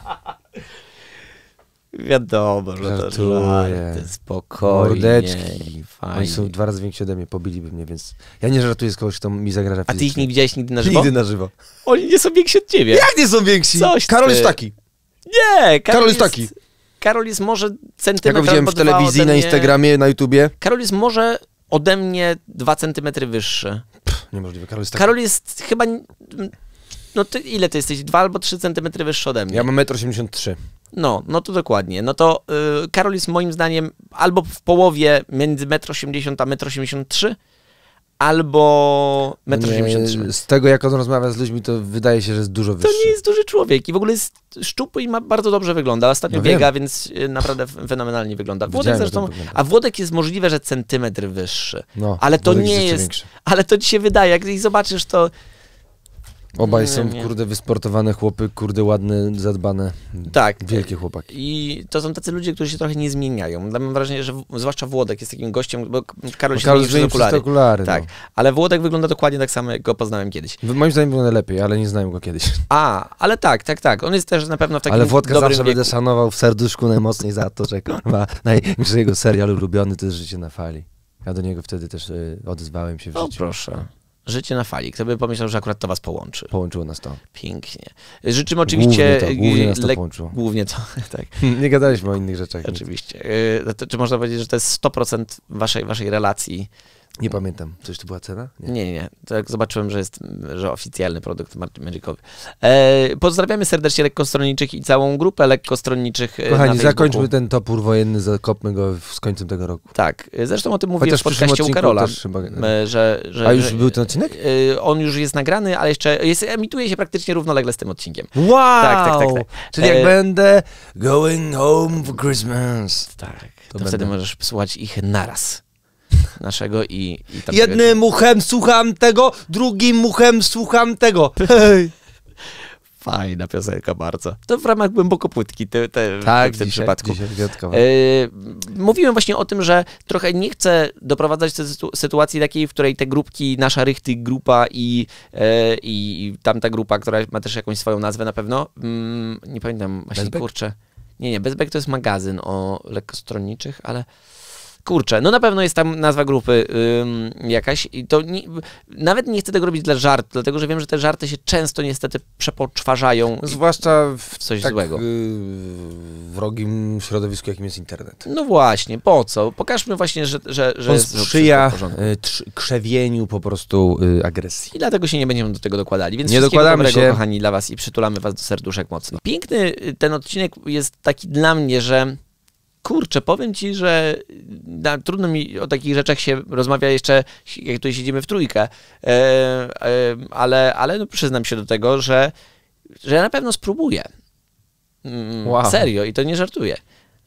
Wiadomo, że to jest spokojnie. Mordeczki. Fajnie. Oni są dwa razy więksi ode mnie, pobiliby mnie, więc ja nie żartuję z kogoś, kto mi zagraża fizycznie. A ty ich nie widziałeś nigdy na żywo? Nigdy na żywo. Oni nie są więksi od ciebie. Jak nie są więksi? Coś Karol ty. jest taki. Nie, Karol, Karol jest taki. Karol jest może centymetr Ja go widziałem w telewizji, na Instagramie, na YouTubie. Karol jest może ode mnie dwa centymetry wyższy. Pff, niemożliwe, Karol jest taki. Karol jest chyba... No ty ile ty jesteś? Dwa albo trzy centymetry wyższy ode mnie. Ja mam 1,83 m. No, no to dokładnie. No to yy, Karol jest moim zdaniem albo w połowie między 1,80 m a 1,83 m, albo 1,83 m. Z tego, jak on rozmawia z ludźmi, to wydaje się, że jest dużo wyższy. To nie jest duży człowiek i w ogóle jest szczupły i ma, bardzo dobrze wygląda. Ostatnio no biega, więc y, naprawdę fenomenalnie wygląda. Włodek zresztą, wygląda. a Włodek jest możliwe, że centymetr wyższy. No, ale to Włodek nie jest, jest ale to ci się wydaje, jak zobaczysz to Obaj są, nie. kurde, wysportowane chłopy, kurde, ładne, zadbane. Tak. Wielkie chłopaki. I to są tacy ludzie, którzy się trochę nie zmieniają. Mam wrażenie, że w, zwłaszcza Włodek jest takim gościem, bo Karol bo się Karol zmienił przez okulary. Tak, no. ale Włodek wygląda dokładnie tak samo, jak go poznałem kiedyś. Moim zdaniem wygląda lepiej, ale nie znałem go kiedyś. A, ale tak, tak, tak. On jest też na pewno w takim Ale Włodka zawsze wieku. będę szanował w serduszku najmocniej za to, że kurwa, największy jego serial ulubiony to jest Życie na fali. Ja do niego wtedy też y, odezwałem się w życiu. O, proszę. Życie na fali. Kto by pomyślał, że akurat to was połączy? Połączyło nas to. Pięknie. Życzymy oczywiście... Głównie to, głównie nas to połączyło. Głównie to, tak. Nie gadaliśmy o innych rzeczach. Oczywiście. Y, czy można powiedzieć, że to jest 100% waszej, waszej relacji nie pamiętam. Coś to była cena? Nie, nie, nie. To jak zobaczyłem, że jest że oficjalny produkt Magicowy. E, pozdrawiamy serdecznie lekkostronniczych i całą grupę lekkostronniczych e, Kochani, zakończmy ten topór wojenny, zakopmy go z końcem tego roku. Tak. Zresztą o tym mówiłem w podcaście u Karola. Chyba... Że, że, A już że, był ten odcinek? E, on już jest nagrany, ale jeszcze jest, emituje się praktycznie równolegle z tym odcinkiem. Wow! Tak, tak, tak. tak. Czyli jak e, będę going home for Christmas. Tak. To, to wtedy możesz słuchać ich naraz naszego i, i tamtego. Jednym uchem słucham tego, drugim uchem słucham tego. Hej. Fajna piosenka bardzo. To w ramach głęboko płytki te, te, tak, w tym dzisiaj, przypadku. Dzisiaj yy, mówiłem właśnie o tym, że trochę nie chcę doprowadzać do sytuacji takiej, w której te grupki, nasza Rychty grupa i, yy, i tamta grupa, która ma też jakąś swoją nazwę na pewno, mm, nie pamiętam, właśnie Bezbek? kurczę. Nie, nie, Bezbek to jest magazyn o lekkostronniczych, ale kurczę, no na pewno jest tam nazwa grupy ym, jakaś i to nie, nawet nie chcę tego robić dla żartu, dlatego że wiem, że te żarty się często niestety przepoczwarzają. Zwłaszcza w coś tak, złego. Yy, wrogim środowisku, jakim jest internet. No właśnie, po co? Pokażmy właśnie, że, że, że On jest sprzyja y, krzewieniu po prostu y, agresji. I dlatego się nie będziemy do tego dokładali, więc nie dokładamy dobrego, się. kochani, dla was i przytulamy was do serduszek mocno. Piękny ten odcinek jest taki dla mnie, że Kurczę, powiem ci, że na, trudno mi o takich rzeczach się rozmawia jeszcze, jak tutaj siedzimy w trójkę, e, e, ale, ale no przyznam się do tego, że, że ja na pewno spróbuję. Mm, wow. Serio, i to nie żartuję.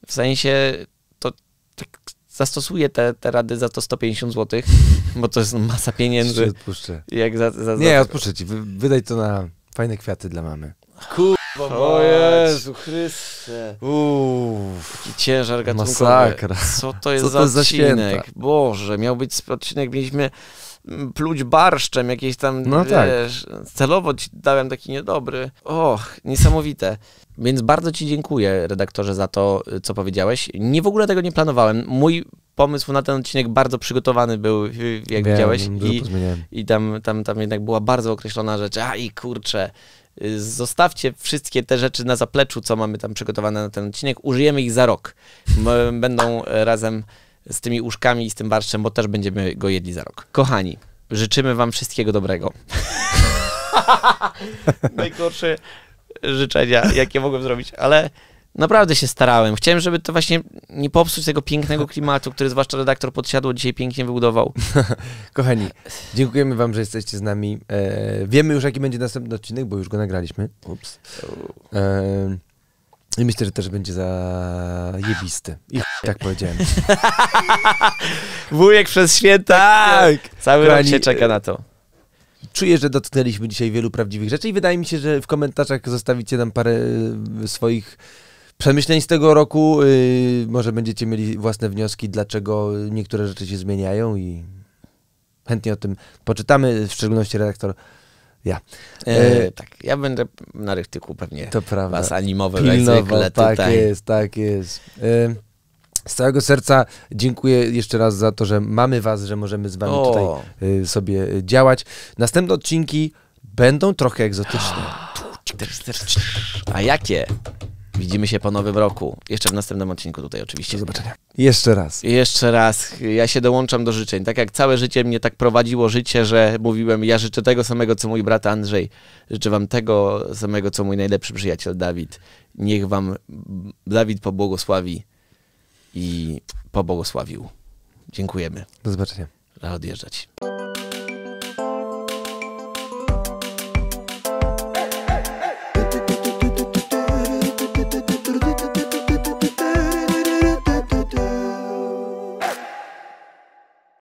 W sensie to tak zastosuję te, te rady za to 150 zł, bo to jest masa pieniędzy. Odpuszczę. Jak za, za, za... Nie, odpuszczę ci. Wydaj to na fajne kwiaty dla mamy. Kurwa O Jezu Chryste. Uff. ciężar gatunkowy. Masakra. Co to jest Co to za jest za odcinek? Boże, miał być odcinek, mieliśmy mm, pluć barszczem jakieś tam, No tak. wiesz, celowo ci dałem taki niedobry. Och, niesamowite. Więc bardzo ci dziękuję, redaktorze, za to, co powiedziałeś. Nie w ogóle tego nie planowałem. Mój pomysł na ten odcinek bardzo przygotowany był, jak Wiem, widziałeś. I, i tam, tam, tam jednak była bardzo określona rzecz. A i kurczę, Y, zostawcie wszystkie te rzeczy na zapleczu, co mamy tam przygotowane na ten odcinek. Użyjemy ich za rok. Będą e, razem z tymi łóżkami i z tym barszczem, bo też będziemy go jedli za rok. Kochani, życzymy Wam wszystkiego dobrego. Najgorsze życzenia, jakie mogłem zrobić, ale Naprawdę się starałem. Chciałem, żeby to właśnie nie popsuć tego pięknego klimatu, który zwłaszcza redaktor Podsiadło dzisiaj pięknie wybudował. Kochani, dziękujemy wam, że jesteście z nami. E, wiemy już, jaki będzie następny odcinek, bo już go nagraliśmy. Ups. E, i myślę, że też będzie za zajebisty. I tak powiedziałem. Wujek przez święta! Tak. tak. Cały Kochani, rok się czeka e, na to. Czuję, że dotknęliśmy dzisiaj wielu prawdziwych rzeczy i wydaje mi się, że w komentarzach zostawicie nam parę swoich Przemyśleń z tego roku, y, może będziecie mieli własne wnioski, dlaczego niektóre rzeczy się zmieniają i chętnie o tym poczytamy, w szczególności redaktor ja. E, e, tak, ja będę na rychtyku pewnie to prawda. was animował jak zwykle Tak tutaj. jest, tak jest. E, z całego serca dziękuję jeszcze raz za to, że mamy was, że możemy z wami o. tutaj y, sobie działać. Następne odcinki będą trochę egzotyczne. A jakie? Widzimy się po nowym roku. Jeszcze w następnym odcinku tutaj oczywiście. Do zobaczenia. Jeszcze raz. Jeszcze raz. Ja się dołączam do życzeń. Tak jak całe życie mnie tak prowadziło życie, że mówiłem, ja życzę tego samego, co mój brat Andrzej. Życzę wam tego samego, co mój najlepszy przyjaciel Dawid. Niech wam Dawid pobłogosławi i pobłogosławił. Dziękujemy. Do zobaczenia. Odjeżdżać.